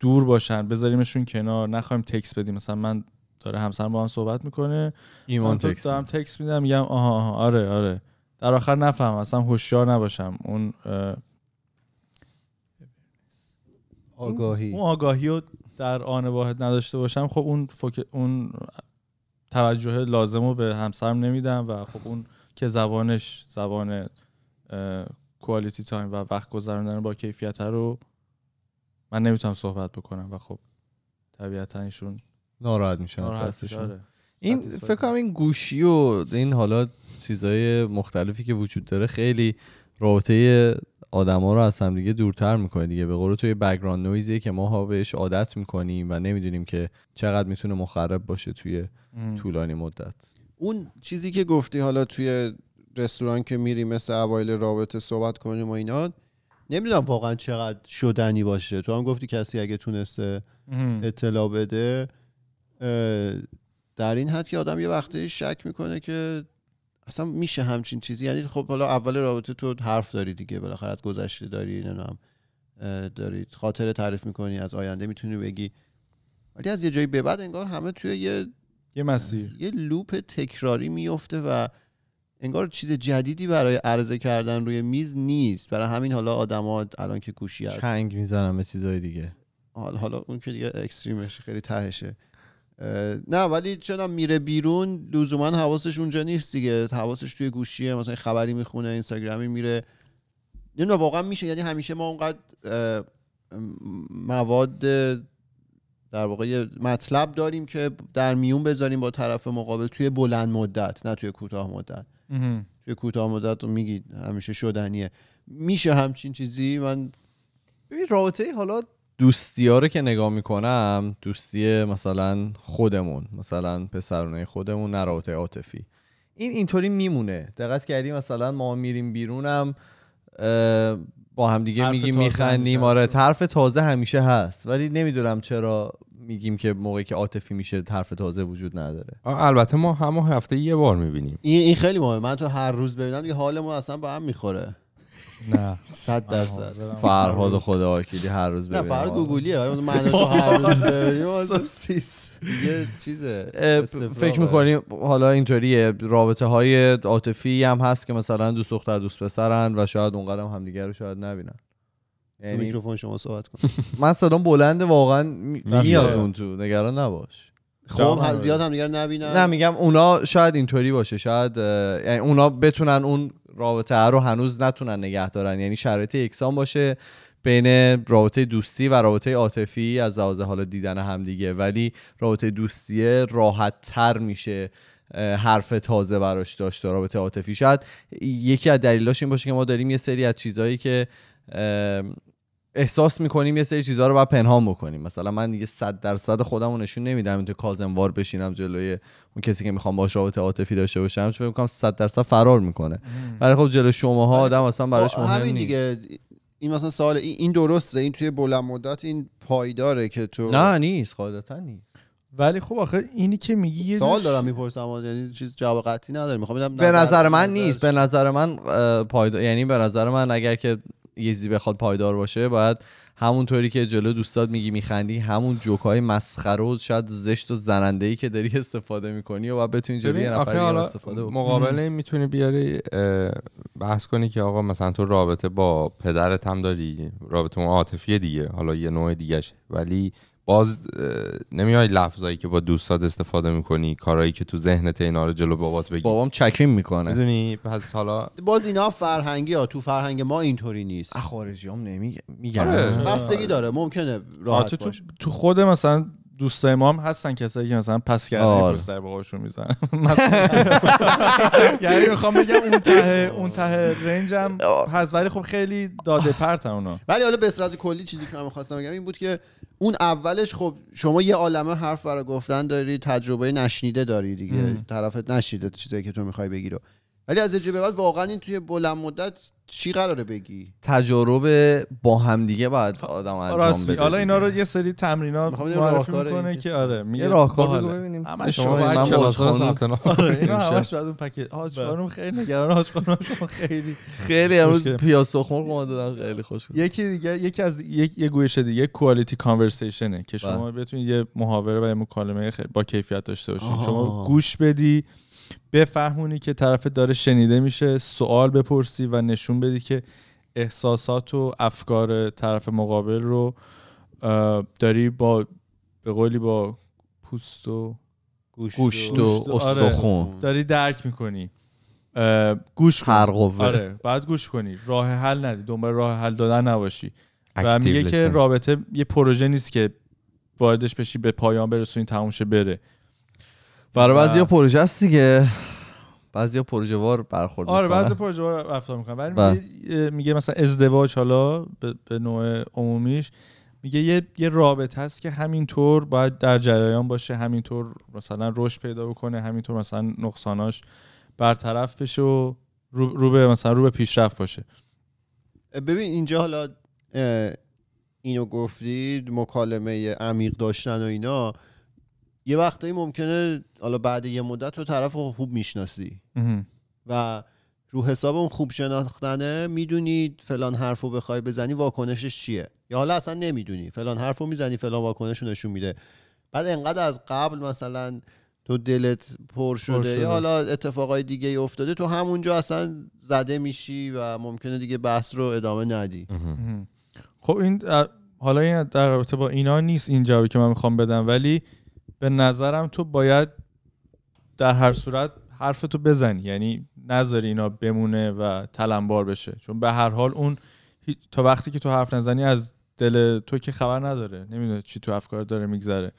[SPEAKER 4] دور باشن بذاریمشون کنار نخوایم تکس بدیم مثلا من داره همسرم با هم صحبت میکنه ایمان تکس دارم تکس میدم میگم آها آره آره در آخر نفهم اصلا هوشیار نباشم اون
[SPEAKER 2] آگاهی اون
[SPEAKER 4] آگاهی رو در آن واحد نداشته باشم خب اون اون توجه لازم رو به همسرم نمیدم و خب اون که زبانش زبان کوالیتی تایم و وقت گذراندن با کیفیت رو من نمیتونم صحبت بکنم و خب طبیعتا ایشون
[SPEAKER 5] ناراحت میشن آره. این فکر کنم این گوشی و این حالا چیزای مختلفی که وجود داره خیلی رابطه آدما رو از هم دیگه دورتر میکنه دیگه به قول توی بک‌گراند نویزی که ما ها بهش عادت میکنیم و نمیدونیم که چقدر میتونه مخرب باشه توی
[SPEAKER 1] طولانی مدت اون چیزی که گفتی حالا توی رستوران که میری مثل اوایل رابطه صحبت کنیم و اینا نمیدونم واقعا چقدر شدنی باشه تو هم گفتی کسی اگه تونسته اطلاع بده در این حد که آدم یه وقتی شک میکنه که اصلا میشه همچین چیزی یعنی خب حالا اول رابطه تو حرف داری دیگه بالاخره از گذشته داری نمیدونم دارید. خاطره تعریف میکنی از آینده میتونی بگی ولی از یه جایی به بعد انگار همه توی یه یه مسیر یه لوپ تکراری میفته و انگار چیز جدیدی برای عرضه کردن روی میز نیست برای همین حالا آدما الان که گوشی هست چنگ میزنن به چیزهای دیگه حالا حالا اون که دیگه اکستریمش خیلی تهشه نه ولی چون میره بیرون لزوما حواسش اونجا نیست دیگه حواسش توی گوشیه مثلا خبری میخونه اینستاگرامی میره نمیدونم واقعا میشه یعنی همیشه ما اونقدر مواد در واقع مطلب داریم که در میون بذاریم با طرف مقابل توی بلند مدت نه توی کوتاه مدت توی کوتاه مدت رو میگی همیشه شدنیه میشه همچین چیزی من ببین رابطه حالا
[SPEAKER 5] دوستی ها رو که نگاه میکنم دوستی مثلا خودمون مثلا پسرونه خودمون نه رابطه عاطفی این اینطوری میمونه دقت کردی مثلا ما میریم بیرونم با همدیگه میگیم میخندیم آره طرف تازه همیشه هست ولی نمیدونم چرا میگیم که موقعی که عاطفی میشه طرف تازه وجود نداره
[SPEAKER 3] البته ما همه هفته یه بار میبینیم
[SPEAKER 1] این این خیلی مهمه من تو هر روز ببینم یه حال ما اصلا با هم میخوره نه صد درصد فرهاد خدا وکیلی هر روز ببینیم نه فرهاد گوگلیه آره، من هر روز ببینیم یه چیزه فکر
[SPEAKER 5] میکنیم حالا اینطوریه رابطه های عاطفی هم هست که مثلا دوست دختر دوست پسرن و شاید اونقدر هم همدیگه رو شاید نبینن یعنی میکروفون شما صحبت کن [laughs] من صدام بلند واقعا میاد اون تو نگران نباش خب زیاد هم
[SPEAKER 1] دیگر نبینم نه
[SPEAKER 5] میگم اونا شاید اینطوری باشه شاید یعنی اونا بتونن اون رابطه رو هنوز نتونن نگه دارن یعنی شرایط یکسان باشه بین رابطه دوستی و رابطه عاطفی از لحاظ حالا دیدن همدیگه ولی رابطه دوستی راحت تر میشه حرف تازه براش داشت و رابطه عاطفی شاید یکی از دلیلاش این باشه که ما داریم یه سری از چیزهایی که احساس میکنیم یه سری چیزها رو باید پنهان بکنیم مثلا من دیگه صد درصد خودم رو نشون نمیدم تو کازموار بشینم جلوی اون کسی که میخوام باش رابطه عاطفی داشته باشم چون میکنم صد درصد فرار میکنه برای خب جلو شماها آدم اصلا براش مهم همین
[SPEAKER 1] دیگه این مثلا سوال این درسته این توی بلند مدت این پایداره که تو نه نیست قاعدتا نیست ولی خب آخه اینی که میگی یه سوال دارم میپرسم یعنی چیز جواب قطعی نداره میخوام به نظر من
[SPEAKER 5] نیست به نظر من پایدار یعنی به نظر من اگر که یه بخواد پایدار باشه باید همونطوری که جلو دوستات میگی میخندی همون جوکای مسخره و شاید زشت و زننده ای که داری [laughs] استفاده میکنی و باید بتونی جلوی یه نفر استفاده بکنی مقابله
[SPEAKER 3] میتونی بیاری بحث کنی که آقا مثلا تو رابطه با پدرت هم داری رابطه اون عاطفی دیگه حالا یه نوع دیگه ولی باز نمیای لفظایی که با دوستات استفاده میکنی کارهایی که تو ذهنت اینا رو جلو بابات بگی بابام چکیم میکنه میدونی پس حالا
[SPEAKER 1] باز اینا فرهنگی ها تو فرهنگ ما اینطوری نیست خارجی هم نمیگن میگن آره. آره. بستگی داره ممکنه راحت تو,
[SPEAKER 4] تو خود مثلا دوستای ما هم هستن کسایی که مثلا پس کرده آره. سر باهاشون میزنن [laughs] یعنی میخوام بگم اون ته اون ته
[SPEAKER 1] رنج هم هست ولی خب خیلی داده پرتن اونا ولی حالا به کلی چیزی که من میخواستم بگم این بود که اون اولش خب شما یه عالمه حرف برای گفتن داری تجربه نشنیده داری دیگه طرفت نشنیده چیزایی که تو میخوای بگی ولی از اینجا به بعد واقعا این توی بلند مدت چی قراره بگی تجارب با هم دیگه باید آدم انجام
[SPEAKER 5] آره،
[SPEAKER 4] بده حالا اینا رو یه سری تمرینا معرفی میکنه که آره میگه راهکار ببینیم همه شما من کلاس رو ثبت نام آره اینا همش بعد اون پکیج حاج بله. خانم خیلی نگران حاج خانم شما
[SPEAKER 2] خیلی خیلی امروز پیاز
[SPEAKER 5] خمر ما دادن خیلی خوش
[SPEAKER 4] یکی دیگه یکی از یک یه گوشه دیگه کوالیتی کانورسیشنه که بله. شما بتونید یه محاوره و یه مکالمه با کیفیت داشته باشید شما گوش بدی بفهمونی که طرف داره شنیده میشه سوال بپرسی و نشون بدی که احساسات و افکار طرف مقابل رو داری با به قولی با پوست و گوشت و استخون آره، داری درک میکنی
[SPEAKER 5] گوش هر آره
[SPEAKER 4] بعد گوش کنی راه حل ندی دنبال راه حل دادن نباشی و میگه که رابطه یه پروژه نیست که واردش بشی به پایان برسونی تموم بره
[SPEAKER 5] برای ها پروژه که دیگه ها پروژه وار برخورد آره بعضی
[SPEAKER 4] پروژه وار رفتار می‌کنن ولی بله. میگه, مثلا ازدواج حالا به, نوع عمومیش میگه یه, رابطه هست که همینطور باید در جریان باشه همینطور مثلا رشد پیدا بکنه همینطور مثلا نقصاناش برطرف بشه و رو, رو به مثلا رو به پیشرفت باشه
[SPEAKER 1] ببین اینجا حالا اینو گفتید مکالمه عمیق داشتن و اینا یه وقتایی ممکنه حالا بعد یه مدت تو طرف رو خوب میشناسی و رو حساب اون خوب شناختنه میدونی فلان حرف رو بخوای بزنی واکنشش چیه یا حالا اصلا نمیدونی فلان حرف رو میزنی فلان واکنش رو نشون میده بعد انقدر از قبل مثلا تو دلت پر شده, یا حالا اتفاقای دیگه افتاده تو همونجا اصلا زده میشی و ممکنه دیگه بحث رو ادامه ندی خب این حالا
[SPEAKER 4] این در رابطه با اینا نیست جوابی که من میخوام بدم ولی به نظرم تو باید در هر صورت حرف تو بزنی یعنی نذاری اینا بمونه و تلمبار بشه چون به هر حال اون تا وقتی که تو حرف نزنی از دل تو که
[SPEAKER 1] خبر نداره نمیدونه چی تو افکار داره میگذره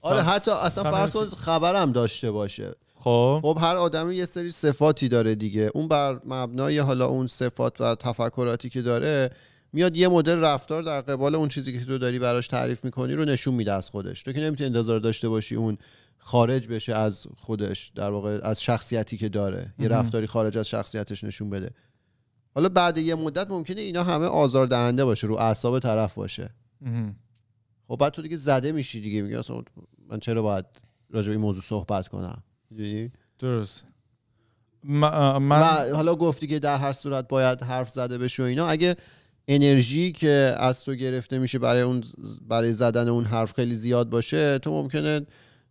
[SPEAKER 1] آره حتی
[SPEAKER 2] اصلا فرض
[SPEAKER 1] خبرم داشته باشه خب خب هر آدمی یه سری صفاتی داره دیگه اون بر مبنای حالا اون صفات و تفکراتی که داره میاد یه مدل رفتار در قبال اون چیزی که تو داری براش تعریف میکنی رو نشون میده از خودش تو که نمیتونی انتظار داشته باشی اون خارج بشه از خودش در واقع از شخصیتی که داره یه رفتاری خارج از شخصیتش نشون بده حالا بعد یه مدت ممکنه اینا همه آزار دهنده باشه رو اعصاب طرف باشه خب بعد تو دیگه زده میشی دیگه میگی اصلا من چرا باید راجع به این موضوع صحبت کنم درست من... حالا گفتی که در هر صورت باید حرف زده بشه و اینا اگه انرژی که از تو گرفته میشه برای اون برای زدن اون حرف خیلی زیاد باشه تو ممکنه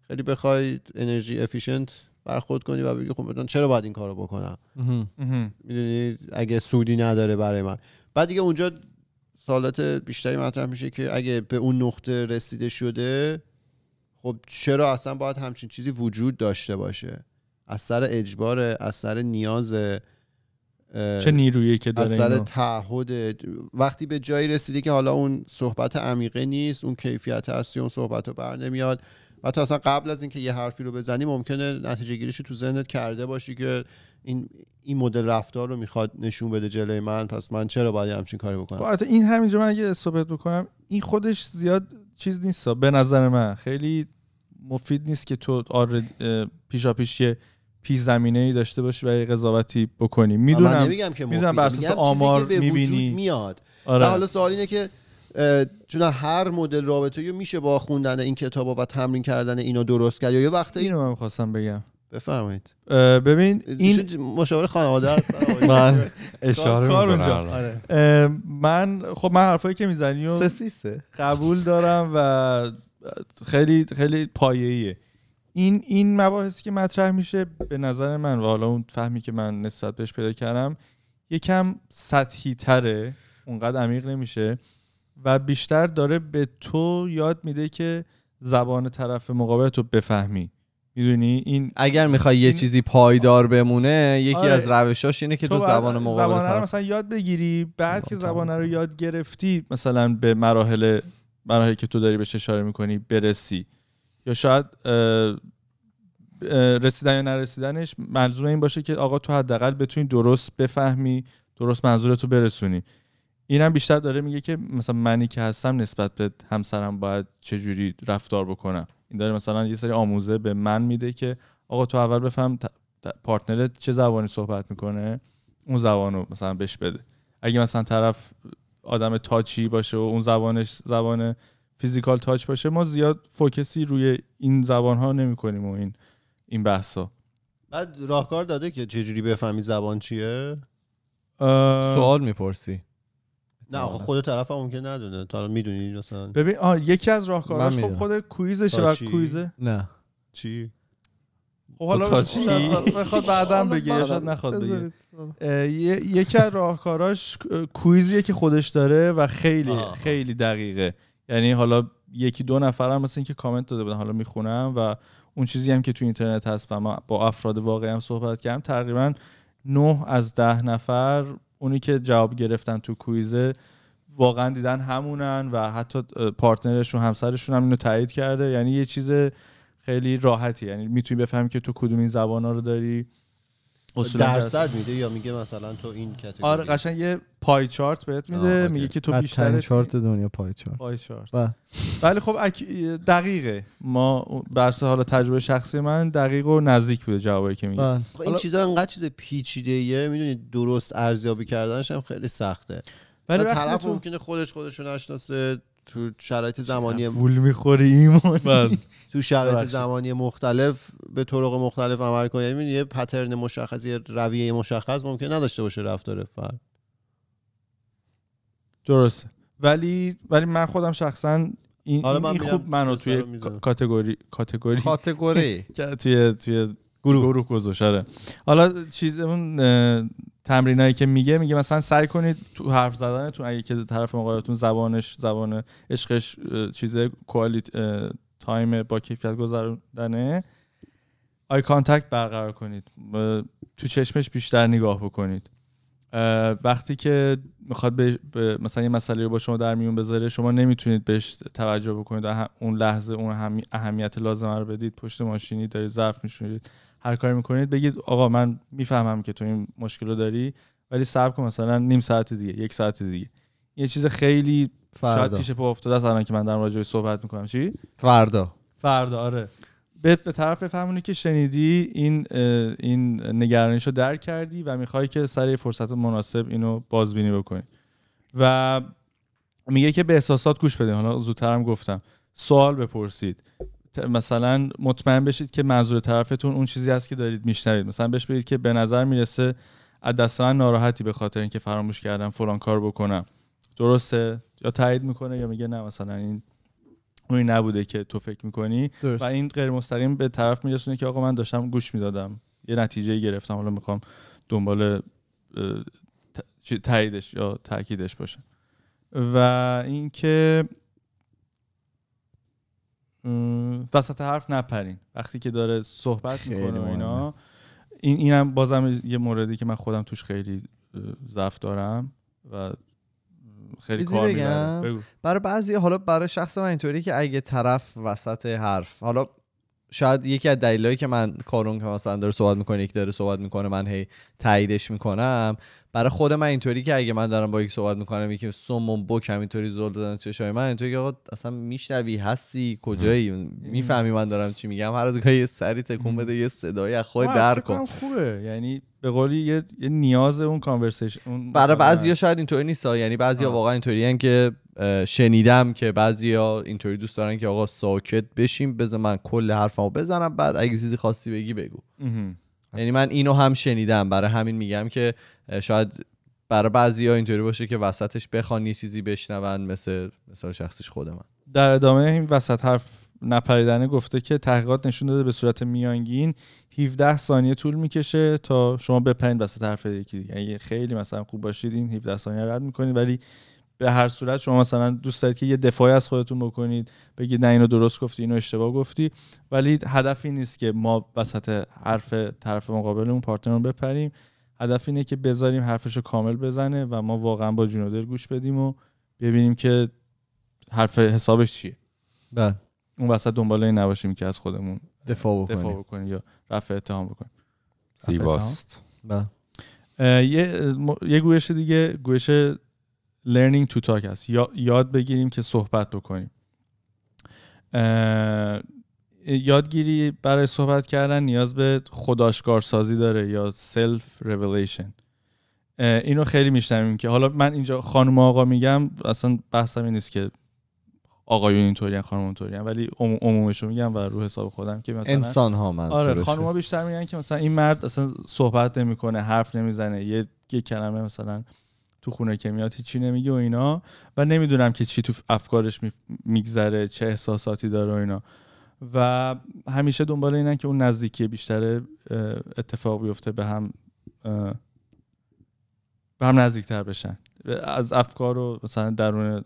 [SPEAKER 1] خیلی بخوای انرژی افیشنت برخورد کنی و بگی خب چرا باید این کارو بکنم میدونی اگه سودی نداره برای من بعد دیگه اونجا سالات بیشتری مطرح میشه که اگه به اون نقطه رسیده شده خب چرا اصلا باید همچین چیزی وجود داشته باشه از سر اجبار از سر نیازه چه نیرویی که داره از سر تعهد وقتی به جایی رسیدی که حالا اون صحبت عمیقه نیست اون کیفیت هستی اون صحبت رو بر نمیاد و تا اصلا قبل از اینکه یه حرفی رو بزنی ممکنه نتیجه گیریش تو ذهنت کرده باشی که این این مدل رفتار رو میخواد نشون بده جلوی من پس من چرا باید همچین کاری بکنم خب،
[SPEAKER 4] این همینجا من اگه صحبت بکنم این خودش زیاد چیز نیست به نظر من خیلی مفید نیست که تو آره پیشا پیش زمینه ای داشته باشی و یه قضاوتی بکنی میدونم می
[SPEAKER 1] که میدونم بر اساس آمار میبینی میاد آره. حالا سوال اینه که چون هر مدل رابطه یا میشه با خوندن این کتاب و تمرین کردن اینا درست کرد یا یه وقت اینو من میخواستم بگم بفرمایید
[SPEAKER 4] ببین این
[SPEAKER 1] مشاور خانواده هست
[SPEAKER 4] [laughs] من اشاره کار آره. من خب من حرفایی که میزنی و قبول دارم و خیلی خیلی پایه‌ایه این این مباحثی که مطرح میشه به نظر من و حالا اون فهمی که من نسبت بهش پیدا کردم یکم سطحی تره اونقدر عمیق نمیشه و بیشتر داره به تو یاد میده که زبان طرف مقابل تو بفهمی
[SPEAKER 5] میدونی این اگر میخوای یه چیزی پایدار آره. بمونه یکی از آره. روشاش اینه که تو, زبان مقابل رو مثلا
[SPEAKER 4] یاد بگیری بعد که زبان رو یاد گرفتی
[SPEAKER 5] مثلا به مراحل
[SPEAKER 4] مراحلی که تو داری بهش اشاره میکنی برسی یا شاید رسیدن یا نرسیدنش منظور این باشه که آقا تو حداقل بتونی درست بفهمی درست منظورتو برسونی هم بیشتر داره میگه که مثلا منی که هستم نسبت به همسرم باید جوری رفتار بکنم این داره مثلا یه سری آموزه به من میده که آقا تو اول بفهم پارتنرت چه زبانی صحبت میکنه اون زبانو مثلا بهش بده اگه مثلا طرف آدم تاچی باشه و اون زبانش زبان فیزیکال تاچ باشه ما زیاد فوکسی روی این زبان ها نمی کنیم و این این بحث
[SPEAKER 1] بعد راهکار داده که چجوری بفهمی زبان چیه سوال میپرسی نه آخه خود طرف هم ممکن ندونه تا الان میدونی مثلا ببین یکی از راهکاراش خب خود کویزشه و کویزه نه چی
[SPEAKER 4] خب حالا خب بخواد بعدم بگه شاید نخواد بگه یکی از راهکاراش کویزیه که خودش داره و خیلی خیلی دقیقه یعنی حالا یکی دو نفر هم مثل اینکه کامنت داده بودن حالا میخونم و اون چیزی هم که تو اینترنت هست و ما با افراد واقعی هم صحبت کردم تقریبا نه از ده نفر اونی که جواب گرفتن تو کویزه واقعا دیدن همونن و حتی پارتنرشون همسرشون هم اینو تایید کرده یعنی یه چیز خیلی راحتی یعنی میتونی بفهمی که تو کدوم این زبانا رو داری درصد
[SPEAKER 1] میده یا میگه مثلا تو این کاتگوری آره
[SPEAKER 4] قشنگ یه پای چارت بهت میده میگه که تو بیشتر چارت
[SPEAKER 5] دنیا پای چارت
[SPEAKER 1] پای چارت
[SPEAKER 4] بله. ولی خب دقیقه ما برسه حالا تجربه شخصی من دقیق و نزدیک بوده جوابی که میگه بله. خب این چیزا
[SPEAKER 1] انقدر چیز پیچیده یه میدونید درست ارزیابی کردنش هم خیلی سخته ولی طرف ممکنه خودش خودش رو نشناسه تو شرایط زمانی فول میخوری ایمان بله. تو شرایط زمانی مختلف به طرق مختلف عمل کنیم یعنی یه پترن مشخص یه رویه مشخص ممکن نداشته باشه رفتار فرد
[SPEAKER 4] درسته ولی ولی من خودم شخصا این, آره من خوب منو توی کاتگوری کاتگوری کاتگوری [laughs] توی توی گروه گروه گذاشت آره. حالا چیز اون تمرینایی که میگه میگه مثلا سعی کنید تو حرف زدنتون اگه که طرف مقابلتون زبانش زبان عشقش چیز کوالیت تایم با کیفیت گذروندنه آی کانتکت برقرار کنید تو چشمش بیشتر نگاه بکنید وقتی که میخواد به مثلا یه مسئله رو با شما در میون بذاره شما نمیتونید بهش توجه بکنید اون لحظه اون اهمیت لازم رو بدید پشت ماشینی دارید ظرف میشونید هر کاری میکنید بگید آقا من میفهمم که تو این مشکل رو داری ولی صبر کن مثلا نیم ساعت دیگه یک ساعت دیگه یه چیز خیلی فردا. شاید پیش پا افتاده است که من دارم راجع به صحبت میکنم چی فردا فردا آره به, به طرف بفهمونی که شنیدی این این نگرانیش رو درک کردی و میخوای که سر فرصت مناسب اینو بازبینی بکنی و میگه که به احساسات گوش بدین حالا زودتر هم گفتم سوال بپرسید مثلا مطمئن بشید که منظور طرفتون اون چیزی است که دارید میشنوید مثلا بهش بگید که به نظر میرسه از دست من ناراحتی به خاطر اینکه فراموش کردم فلان کار بکنم درسته یا تایید میکنه یا میگه نه مثلا این اونی نبوده که تو فکر میکنی و این غیر مستقیم به طرف میرسونه که آقا من داشتم گوش میدادم یه نتیجه گرفتم حالا میخوام دنبال تاییدش یا تاکیدش باشه و اینکه وسط حرف نپرین وقتی که داره صحبت میکنه و اینا این اینم بازم یه موردی که من خودم توش خیلی ضعف دارم و خیلی کار
[SPEAKER 5] برای بعضی حالا برای شخص من اینطوری که اگه طرف وسط حرف حالا شاید یکی از دلایلی که من کارون که مثلا داره صحبت میکنه یکی داره صحبت میکنه من هی تاییدش میکنم برای خود من اینطوری که اگه من دارم با یک صحبت میکنم یکی سوم و بک همینطوری زل دادن چشای من اینطوری که آقا اصلا میشنوی هستی کجایی میفهمی من دارم چی میگم هر از گاهی یه سری تکون بده یه صدای از خود در کن
[SPEAKER 4] خوبه یعنی به قولی یه, یه نیاز اون
[SPEAKER 5] کانورسیشن برای بعضیا شاید اینطوری نیست یعنی بعضیا واقعا اینطورین که شنیدم که بعضیا اینطوری دوست دارن که آقا ساکت بشیم بذار من کل حرفمو بزنم بعد اگه چیزی خواستی بگی بگو یعنی من اینو هم شنیدم برای همین میگم که شاید برای بعضی ها اینطوری باشه که وسطش بخوان یه چیزی بشنون مثل مثال شخصیش خود
[SPEAKER 2] من
[SPEAKER 4] در ادامه این وسط حرف نپریدنه گفته که تحقیقات نشون داده به صورت میانگین 17 ثانیه طول میکشه تا شما بپرین وسط حرف یکی دیگه اگه خیلی مثلا خوب باشید این 17 ثانیه رد میکنید ولی به هر صورت شما مثلا دوست دارید که یه دفاعی از خودتون بکنید بگید نه اینو درست گفتی اینو اشتباه گفتی ولی هدفی نیست که ما وسط حرف طرف مقابلمون پارتنر بپریم هدف اینه که بذاریم حرفش رو کامل بزنه و ما واقعا با جنودر گوش بدیم و ببینیم که حرف حسابش چیه بله اون وسط دنبال این نباشیم که از خودمون دفاع بکنیم, یا رفع اتهام بکنیم زیباست بله. یه یه گویش دیگه گویش learning تو talk هست یا، یاد بگیریم که صحبت بکنیم یادگیری برای صحبت کردن نیاز به خودآشکارسازی داره یا سلف revelation اینو خیلی میشنویم که حالا من اینجا خانم آقا میگم اصلا بحثم این نیست که آقایون اینطوریان خانم اونطوریان ولی عمومش رو میگم و رو حساب خودم که مثلا انسان ها من آره خانم ها بیشتر میگن که مثلا این مرد اصلا صحبت نمیکنه حرف نمیزنه یه،, یه کلمه مثلا تو خونه که میاد هیچی نمیگه و اینا و نمیدونم که چی تو افکارش میگذره چه احساساتی داره و اینا و همیشه دنبال اینن که اون نزدیکی بیشتر اتفاق بیفته به هم به هم نزدیکتر بشن از افکار و مثلا درون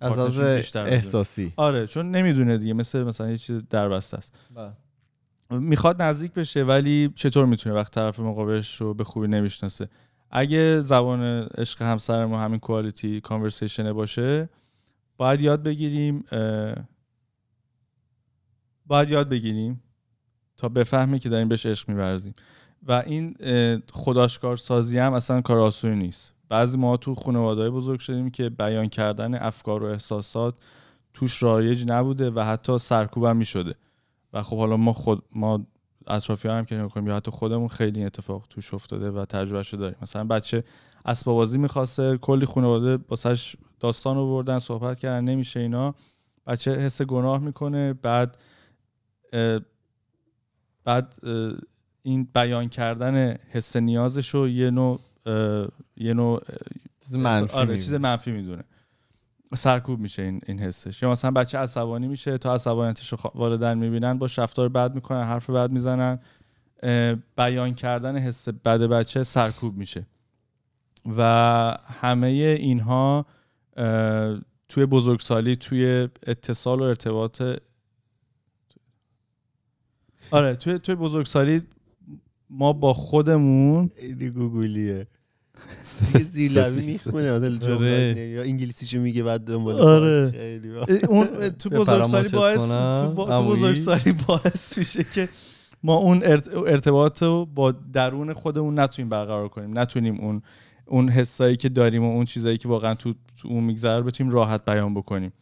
[SPEAKER 4] از از احساسی آره چون نمیدونه دیگه مثل مثلا یه چیز در بسته است بله. میخواد نزدیک بشه ولی چطور میتونه وقت طرف مقابلش رو به خوبی نمیشناسه اگه زبان عشق همسر ما همین کوالیتی کانورسیشنه باشه باید یاد بگیریم باید یاد بگیریم تا بفهمی که داریم بهش عشق میورزیم و این خداشکار سازی هم اصلا کار آسونی نیست بعضی ما تو خانواده‌های بزرگ شدیم که بیان کردن افکار و احساسات توش رایج نبوده و حتی سرکوب هم میشده و خب حالا ما خود ما اطرافی هم که نمی‌کنیم یا حتی خودمون خیلی این اتفاق توش افتاده و تجربه شده داریم مثلا بچه اسبابازی بازی میخواسته کلی خانواده باسش داستان بردن صحبت کردن نمیشه اینا بچه حس گناه میکنه بعد بعد این بیان کردن حس نیازش رو یه نوع یه نوع چیز منفی آره چیز منفی میدونه سرکوب میشه این, این حسش یا مثلا بچه عصبانی میشه تا عصبانیتش رو والدن میبینن با شفتار بد میکنن حرف بد میزنن بیان کردن حس بد بچه سرکوب میشه و همه اینها توی بزرگسالی توی اتصال و ارتباط آره توی توی بزرگسالی ما با خودمون اینی گوگلیه
[SPEAKER 1] زیلوی میخونه یا انگلیسیشو میگه بعد دنبال آره خیلی اون تو [laughs] بزرگسالی باعث تو بزرگسالی
[SPEAKER 4] باعث میشه که ما اون ارتباط رو با درون خودمون نتونیم برقرار کنیم نتونیم اون اون حسایی که داریم و اون چیزایی که واقعا تو, اون میگذره بتونیم راحت بیان بکنیم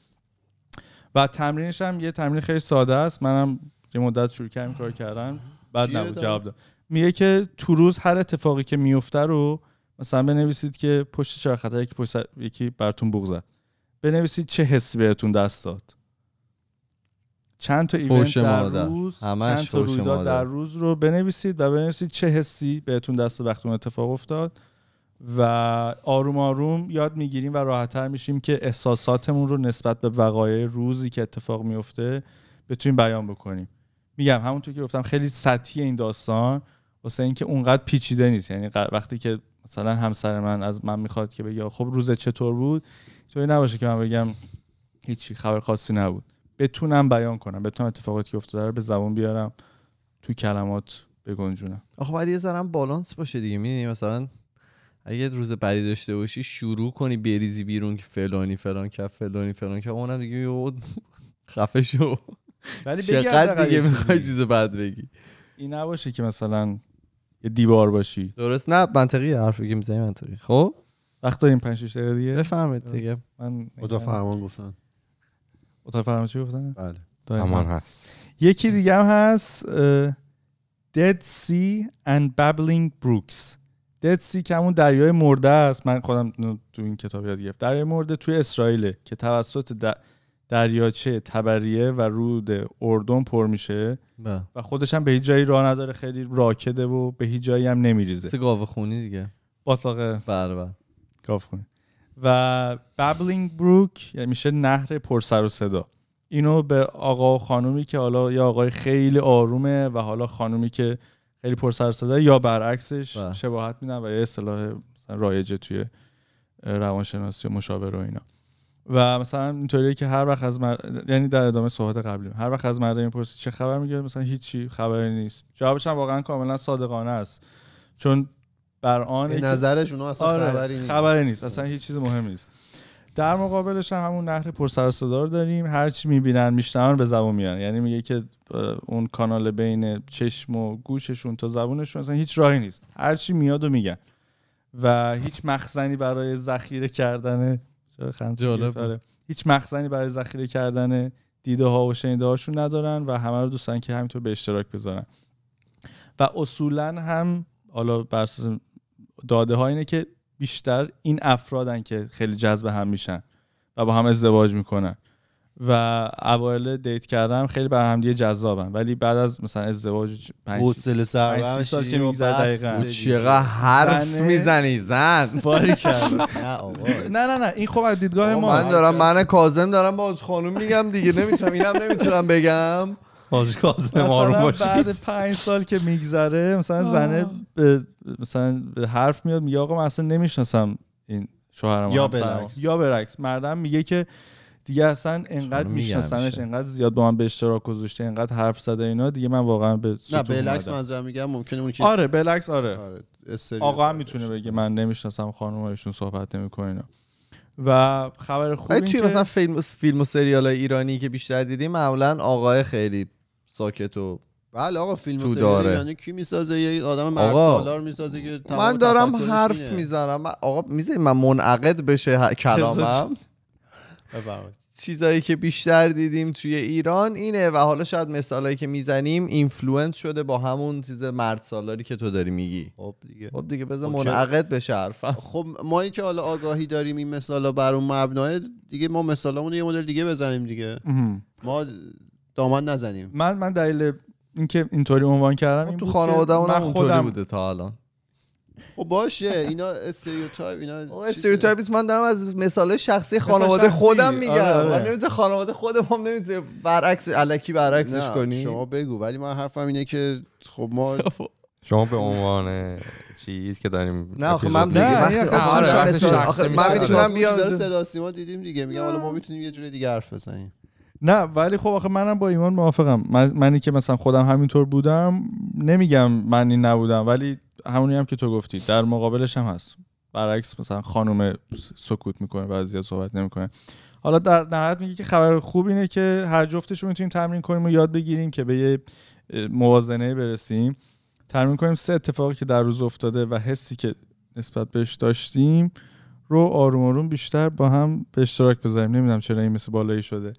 [SPEAKER 4] و تمرینش هم یه تمرین خیلی ساده است منم یه مدت شروع کردم کار کردن
[SPEAKER 2] بعد نبود جواب داد
[SPEAKER 4] میگه که تو روز هر اتفاقی که میفته رو مثلا بنویسید که پشت چرخته یکی پشت یکی براتون بوق زد بنویسید چه حسی بهتون دست داد چند تا ایونت در روز چند تا رویداد در روز رو بنویسید و بنویسید چه حسی بهتون دست داد وقتی اون اتفاق افتاد و آروم آروم یاد میگیریم و راحتتر میشیم که احساساتمون رو نسبت به وقایع روزی که اتفاق میفته بتونیم بیان بکنیم میگم همونطور که گفتم خیلی سطحی این داستان واسه اینکه اونقدر پیچیده نیست یعنی وقتی که مثلا همسر من از من میخواد که بگه خب روز چطور بود توی نباشه که من بگم هیچی خبر خاصی نبود بتونم بیان کنم بتونم اتفاقاتی که افتاده رو به زبون بیارم تو کلمات بگنجونم
[SPEAKER 5] آخه باید یه ذرم بالانس باشه دیگه میدونی مثلا اگه روز بعدی داشته باشی شروع کنی بریزی بیرون که فلانی فلان که فلانی فلان که اونم دیگه خفه شو ولی چقدر دیگه میخوای چیز بد بگی
[SPEAKER 4] این نباشه که مثلا یه دیوار باشی
[SPEAKER 5] درست نه منطقی حرفی که میزنی منطقی خب وقت داریم 5 6 دقیقه دیگه بفرمایید دیگه من خدا فرمان
[SPEAKER 4] گفتن اوتا فرمان چی گفتن بله تمام هست یکی دیگه هم هست Dead Sea and Babbling Brooks Dead Sea که همون دریای مرده است من خودم تو این کتاب یاد گرفت دریای مرده توی اسرائیل که توسط دریاچه تبریه و رود اردن پر میشه بله. و خودش هم به هیچ جایی راه نداره خیلی راکده و به هیچ جایی هم نمیریزه سه گاوه خونی دیگه باطلاقه بله, بله. و بابلینگ بروک یعنی میشه نهر پر سر و صدا اینو به آقا و خانومی که حالا یا آقای خیلی آرومه و حالا خانومی که خیلی پر سر صدا یا برعکسش بله. شباهت میدن و یه اصطلاح رایجه توی روانشناسی و مشاوره و اینا و مثلا اینطوریه که هر وقت از یعنی در ادامه صحبت قبلی هر وقت از مردم میپرسی چه خبر میگه مثلا هیچی خبری نیست جوابش هم واقعا کاملا صادقانه است چون بر آن به نظرش اونها اصلا آره، خبری نیست خبری نیست اصلا هیچ چیز مهمی نیست در مقابلش هم همون نهر پر سر صدا داریم هر چی میبینن میشنون به زبون میارن یعنی میگه که اون کانال بین چشم و گوششون تا زبونشون اصلا هیچ راهی نیست هر چی میاد و میگن و هیچ مخزنی برای ذخیره کردن جالب آره. هیچ مخزنی برای ذخیره کردن دیده ها و شنیده هاشون ندارن و همه رو دوستن که همینطور به اشتراک بذارن و اصولا هم حالا بر داده ها اینه که بیشتر این افرادن که خیلی جذب هم میشن و با هم ازدواج میکنن و اوایل دیت کردم خیلی بر هم دیگه جذابن ولی بعد از مثلا ازدواج 5 سر سال که میگذره دقیقاً چقدر حرف میزنی
[SPEAKER 5] زن [laughs] باری کرد نه نه نه این خب دیدگاه ما من دارم من کازم دارم باز خانوم میگم دیگه نمیتونم اینم نمیتونم بگم باز کازم
[SPEAKER 3] آروم باشید
[SPEAKER 5] بعد
[SPEAKER 4] پنج سال که میگذره مثلا زنه مثلا حرف میاد میگه آقا من اصلا نمیشناسم این شوهرم یا برعکس یا برعکس مردم میگه که دیگه اصلا خب، انقدر میشناسمش انقدر زیاد با من به اشتراک گذاشته انقدر حرف زده اینا دیگه من واقعا به نه بلکس منظورم
[SPEAKER 1] میگم ممکنه اون آره
[SPEAKER 4] بلکس آره, آره. آقا هم میتونه بگه من نمیشناسم هایشون صحبت نمیکنه
[SPEAKER 1] و خبر خوب این آره، توی که... مثلا
[SPEAKER 5] فیلم فیلم و سریال های ایرانی که بیشتر دیدیم معمولا آقای خیلی ساکت و
[SPEAKER 1] بله آقا فیلم سریال سریال ایرانی کی میسازه یه آدم مرد سالار میسازه که من دارم حرف میزنم
[SPEAKER 5] آقا میزه من منعقد بشه کلامم چیزایی که بیشتر دیدیم توی ایران اینه و حالا شاید مثالایی که میزنیم اینفلوئنس شده با همون چیز مرد سالاری که تو داری میگی خب دیگه خب دیگه بذار خب منعقد
[SPEAKER 1] بشه حرفم خب ما که حالا آگاهی داریم این مثالا بر اون مبنای دیگه ما مثالامون یه مدل دیگه بزنیم دیگه ما دامن نزنیم
[SPEAKER 4] من من دلیل اینکه اینطوری عنوان کردم خب این
[SPEAKER 5] تو خانواده من خودم بوده تا الان
[SPEAKER 1] خب باشه اینا استریوتایپ اینا استریوتایپ
[SPEAKER 5] من دارم از مثال شخصی خانواده خودم آره. میگم آره.
[SPEAKER 1] من خانواده خودم هم نمیتونه برعکس الکی برعکسش کنی شما بگو ولی من حرفم اینه که خب ما [laughs]
[SPEAKER 3] شما به عنوان چیز که داریم نه آخه من دیگه
[SPEAKER 1] من میتونم بیام صدا سیما دیدیم دیگه میگم حالا ما میتونیم یه جوری دیگه حرف بزنیم
[SPEAKER 4] نه ولی خب آخه منم با ایمان موافقم من منی که مثلا خودم همینطور بودم نمیگم من این نبودم ولی همونی هم که تو گفتی در مقابلش هم هست برعکس مثلا خانم سکوت میکنه و زیاد صحبت نمیکنه حالا در نهایت میگه که خبر خوب اینه که هر جفتش رو میتونیم تمرین کنیم و یاد بگیریم که به یه موازنه برسیم تمرین کنیم سه اتفاقی که در روز افتاده و حسی که نسبت بهش داشتیم رو آروم آروم بیشتر با هم به اشتراک بذاریم نمیدونم چرا این مثل بالایی شده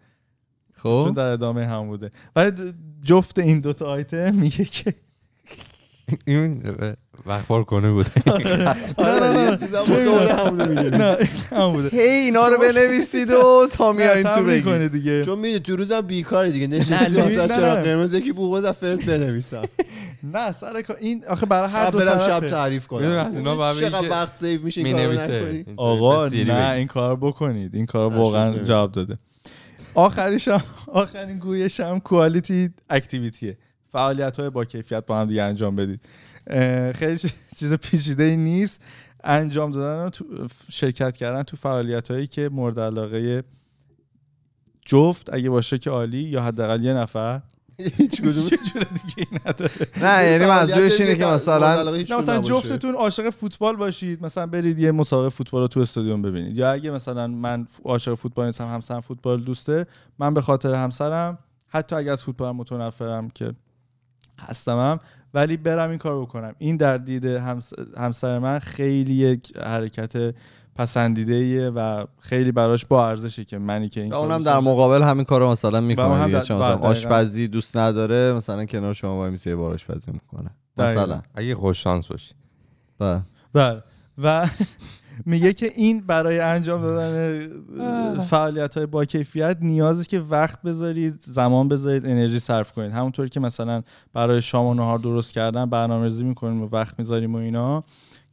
[SPEAKER 4] خب چون در ادامه هم بوده ولی جفت این دوتا آیتم میگه که
[SPEAKER 3] این وقفار کنه بود [laughs] آره، آره، آره. نه نه نه چیزا
[SPEAKER 1] بوده هی اینا رو بنویسید و تا میایین تو بگید دیگه چون میده تو روزم بیکاره دیگه نشستی واسه چرا قرمز یکی از فرد بنویسم
[SPEAKER 4] [laughs] نه سر این آخه برای هر دو طرف شب تعریف کنم چقدر وقت سیو میشه این کارو نکنید آقا نه این کار بکنید این کار واقعا جواب داده آخریش آخرین گویشم کوالیتی اکتیویتیه فعالیت های با کیفیت با هم دیگه انجام بدید خیلی چیز پیچیده ای نیست انجام دادن و شرکت کردن تو فعالیت هایی که مورد علاقه جفت اگه باشه که عالی یا حداقل یه نفر [laughs] هیچ کدوم دیگه نداره نه یعنی منظورش اینه که مثلا مثلا جفتتون عاشق فوتبال باشید مثلا برید یه مسابقه فوتبال رو تو استادیوم ببینید یا اگه مثلا من عاشق فوتبال نیستم همسرم فوتبال دوسته من به خاطر همسرم حتی اگه از فوتبال متنفرم که هم ولی برم این کار بکنم این در دید همسر من خیلی یک حرکت پسندیده و خیلی براش با ارزشه که منی که این اونم در مقابل همین
[SPEAKER 5] کارو مثلا میکنه چون مثلا بله، آشپزی دوست نداره مثلا کنار شما وای میسه یه بار آشپزی میکنه مثلا اگه خوش شانس باشی بله,
[SPEAKER 4] بله. و [laughs] میگه که این برای انجام دادن فعالیت های با کیفیت نیازه که وقت بذارید زمان بذارید انرژی صرف کنید همونطوری که مثلا برای شام و نهار درست کردن ریزی میکنیم و وقت میذاریم و اینا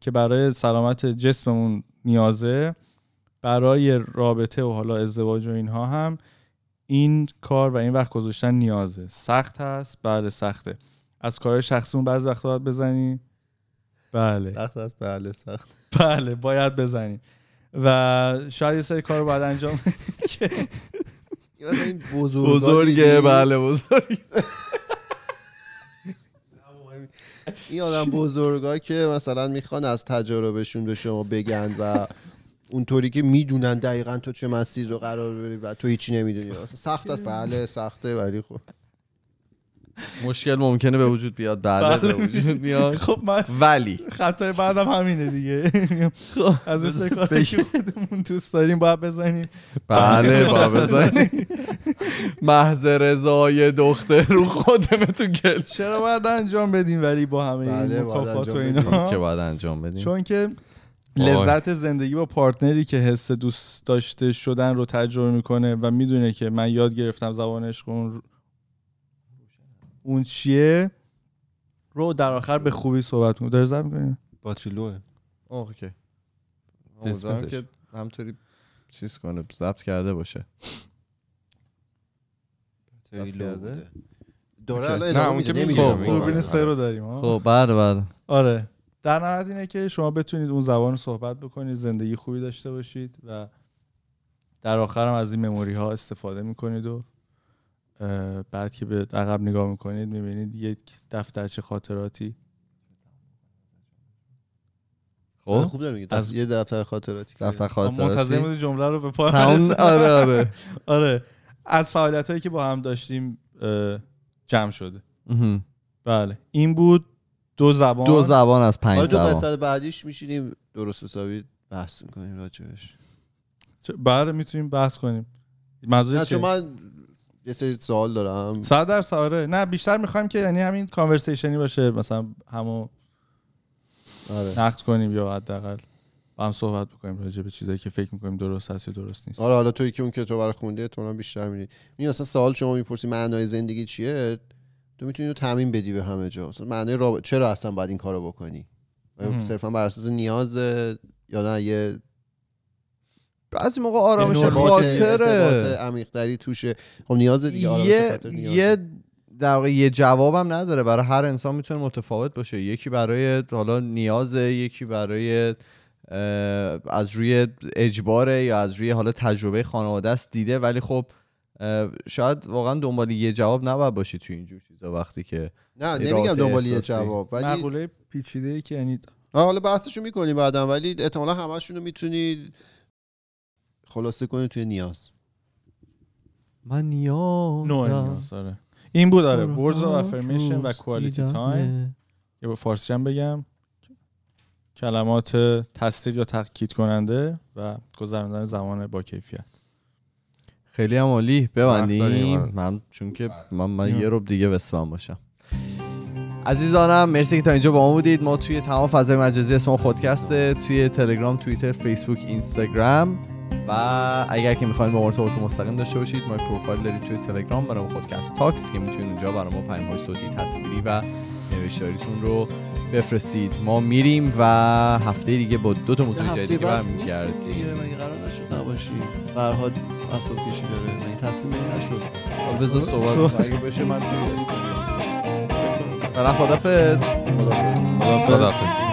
[SPEAKER 4] که برای سلامت جسممون نیازه برای رابطه و حالا ازدواج و اینها هم این کار و این وقت گذاشتن نیازه سخت هست بله سخته از کار شخصیمون بعضی وقت باید بزنی بله سخت هست بله سخت [laughs] بله باید بزنیم و شاید یه سری کار رو باید انجام این
[SPEAKER 2] بزرگه بله بزرگ [laughs] این آدم
[SPEAKER 1] بزرگا که مثلا میخوان از تجاربشون به شما بگن و اونطوری که میدونن دقیقا تو چه مسیر رو قرار بری و تو هیچی نمیدونی سخت است بله سخته ولی خب
[SPEAKER 5] مشکل ممکنه به وجود بیاد بعد بله، به بله. وجود میاد [laughs] خب من ولی
[SPEAKER 4] خطای بعدم همینه دیگه خب. از این کاری که خودمون دوست داریم باید بزنیم بله, بله. با بزنیم [laughs]
[SPEAKER 5] محض رضای دختر رو خودمه تو گل چرا باید
[SPEAKER 4] انجام بدیم ولی با
[SPEAKER 5] همه این مکافات و اینا که باید انجام بدیم چون
[SPEAKER 4] که لذت زندگی با پارتنری که حس دوست داشته شدن رو تجربه میکنه و میدونه که من یاد گرفتم زبان عشق اون چیه رو در آخر به خوبی صحبت کنیم داری زمین کنیم
[SPEAKER 1] باتری لوه اوکی که همطوری
[SPEAKER 5] چیز کنه ضبط کرده باشه
[SPEAKER 1] باتری الان خب، خب، دوربین سه رو
[SPEAKER 4] داریم خب بعد بله، بعد بله. آره در نهایت اینه که شما بتونید اون زبان رو صحبت بکنید زندگی خوبی داشته باشید و در آخر هم از این مموری ها استفاده میکنید و بعد که به عقب نگاه میکنید میبینید یک دفترچه
[SPEAKER 1] خاطراتی خب؟ آره، خوب داره میگه از یه دفتر خاطراتی دفتر خاطراتی منتظر جمله رو به پایان تمام آره آره
[SPEAKER 4] [laughs] آره از فعالیت هایی که با هم داشتیم جمع شده بله این بود دو زبان دو زبان از پنج آره
[SPEAKER 1] دو بعدیش میشینیم درست حسابی بحث میکنیم راجبش
[SPEAKER 4] بله میتونیم بحث کنیم منظور چون من یه سری سوال دارم صد در ساره نه بیشتر میخوایم که یعنی همین کانورسیشنی باشه
[SPEAKER 1] مثلا همو
[SPEAKER 4] آره. نقد کنیم یا حداقل با هم صحبت بکنیم راجع به چیزایی که فکر میکنیم درست هست یا درست نیست آره
[SPEAKER 1] حالا توی که اون که تو برای خونده تو بیشتر میری این مثلا سوال شما میپرسی معنای زندگی چیه تو میتونی رو تعمین بدی به همه جا مثلا معنای چرا اصلا باید این کارو بکنی صرفا بر اساس نیاز یا نه یه
[SPEAKER 5] بعضی موقع آرامش خاطره
[SPEAKER 1] عمیق‌تری توشه خب نیاز دیگه آرامش یه, خاطر یه در واقع یه جوابم نداره برای هر انسان میتونه
[SPEAKER 5] متفاوت باشه یکی برای حالا نیازه یکی برای از روی اجباره یا از روی حالا تجربه خانواده است دیده ولی خب شاید واقعا دنبال یه جواب نباید باشی تو اینجور چیزا وقتی که نه نمیگم دنبال یه جواب ولی مقوله
[SPEAKER 1] پیچیده ای که یعنی حالا رو میکنی بعدا ولی احتمالا همشون رو میتونی خلاصه کنی توی نیاز
[SPEAKER 5] من نیاز نوع نیاز آره این بود آره بورز و affirmation و کوالیتی
[SPEAKER 1] تایم
[SPEAKER 4] یه با فارسی هم بگم کلمات تصدیق یا تاکید
[SPEAKER 5] کننده
[SPEAKER 4] و گذراندن زمان با کیفیت
[SPEAKER 5] خیلی هم عالی ببندیم آره. من چون که من, من یه روب دیگه بسمم باشم عزیزانم مرسی که تا اینجا با ما بودید ما توی تمام فضای مجازی اسم خودکسته توی تلگرام تویتر، فیسبوک اینستاگرام و اگر که میخواین با ما ارتباط مستقیم داشته باشید ما پروفایل دارید توی تلگرام ما پادکست تاکس که میتونید اونجا برای ما پیام های صوتی تصویری و نوشتاریتون رو بفرستید ما میریم و هفته دیگه با دو تا موضوع جدید دیگه برمیگردیم دیگه
[SPEAKER 1] مگه قرار نشد نباشی فرهاد اصاب کشی داره من تصمیم نشد بذار صحبت اگه
[SPEAKER 2] بشه من خدا
[SPEAKER 1] خدا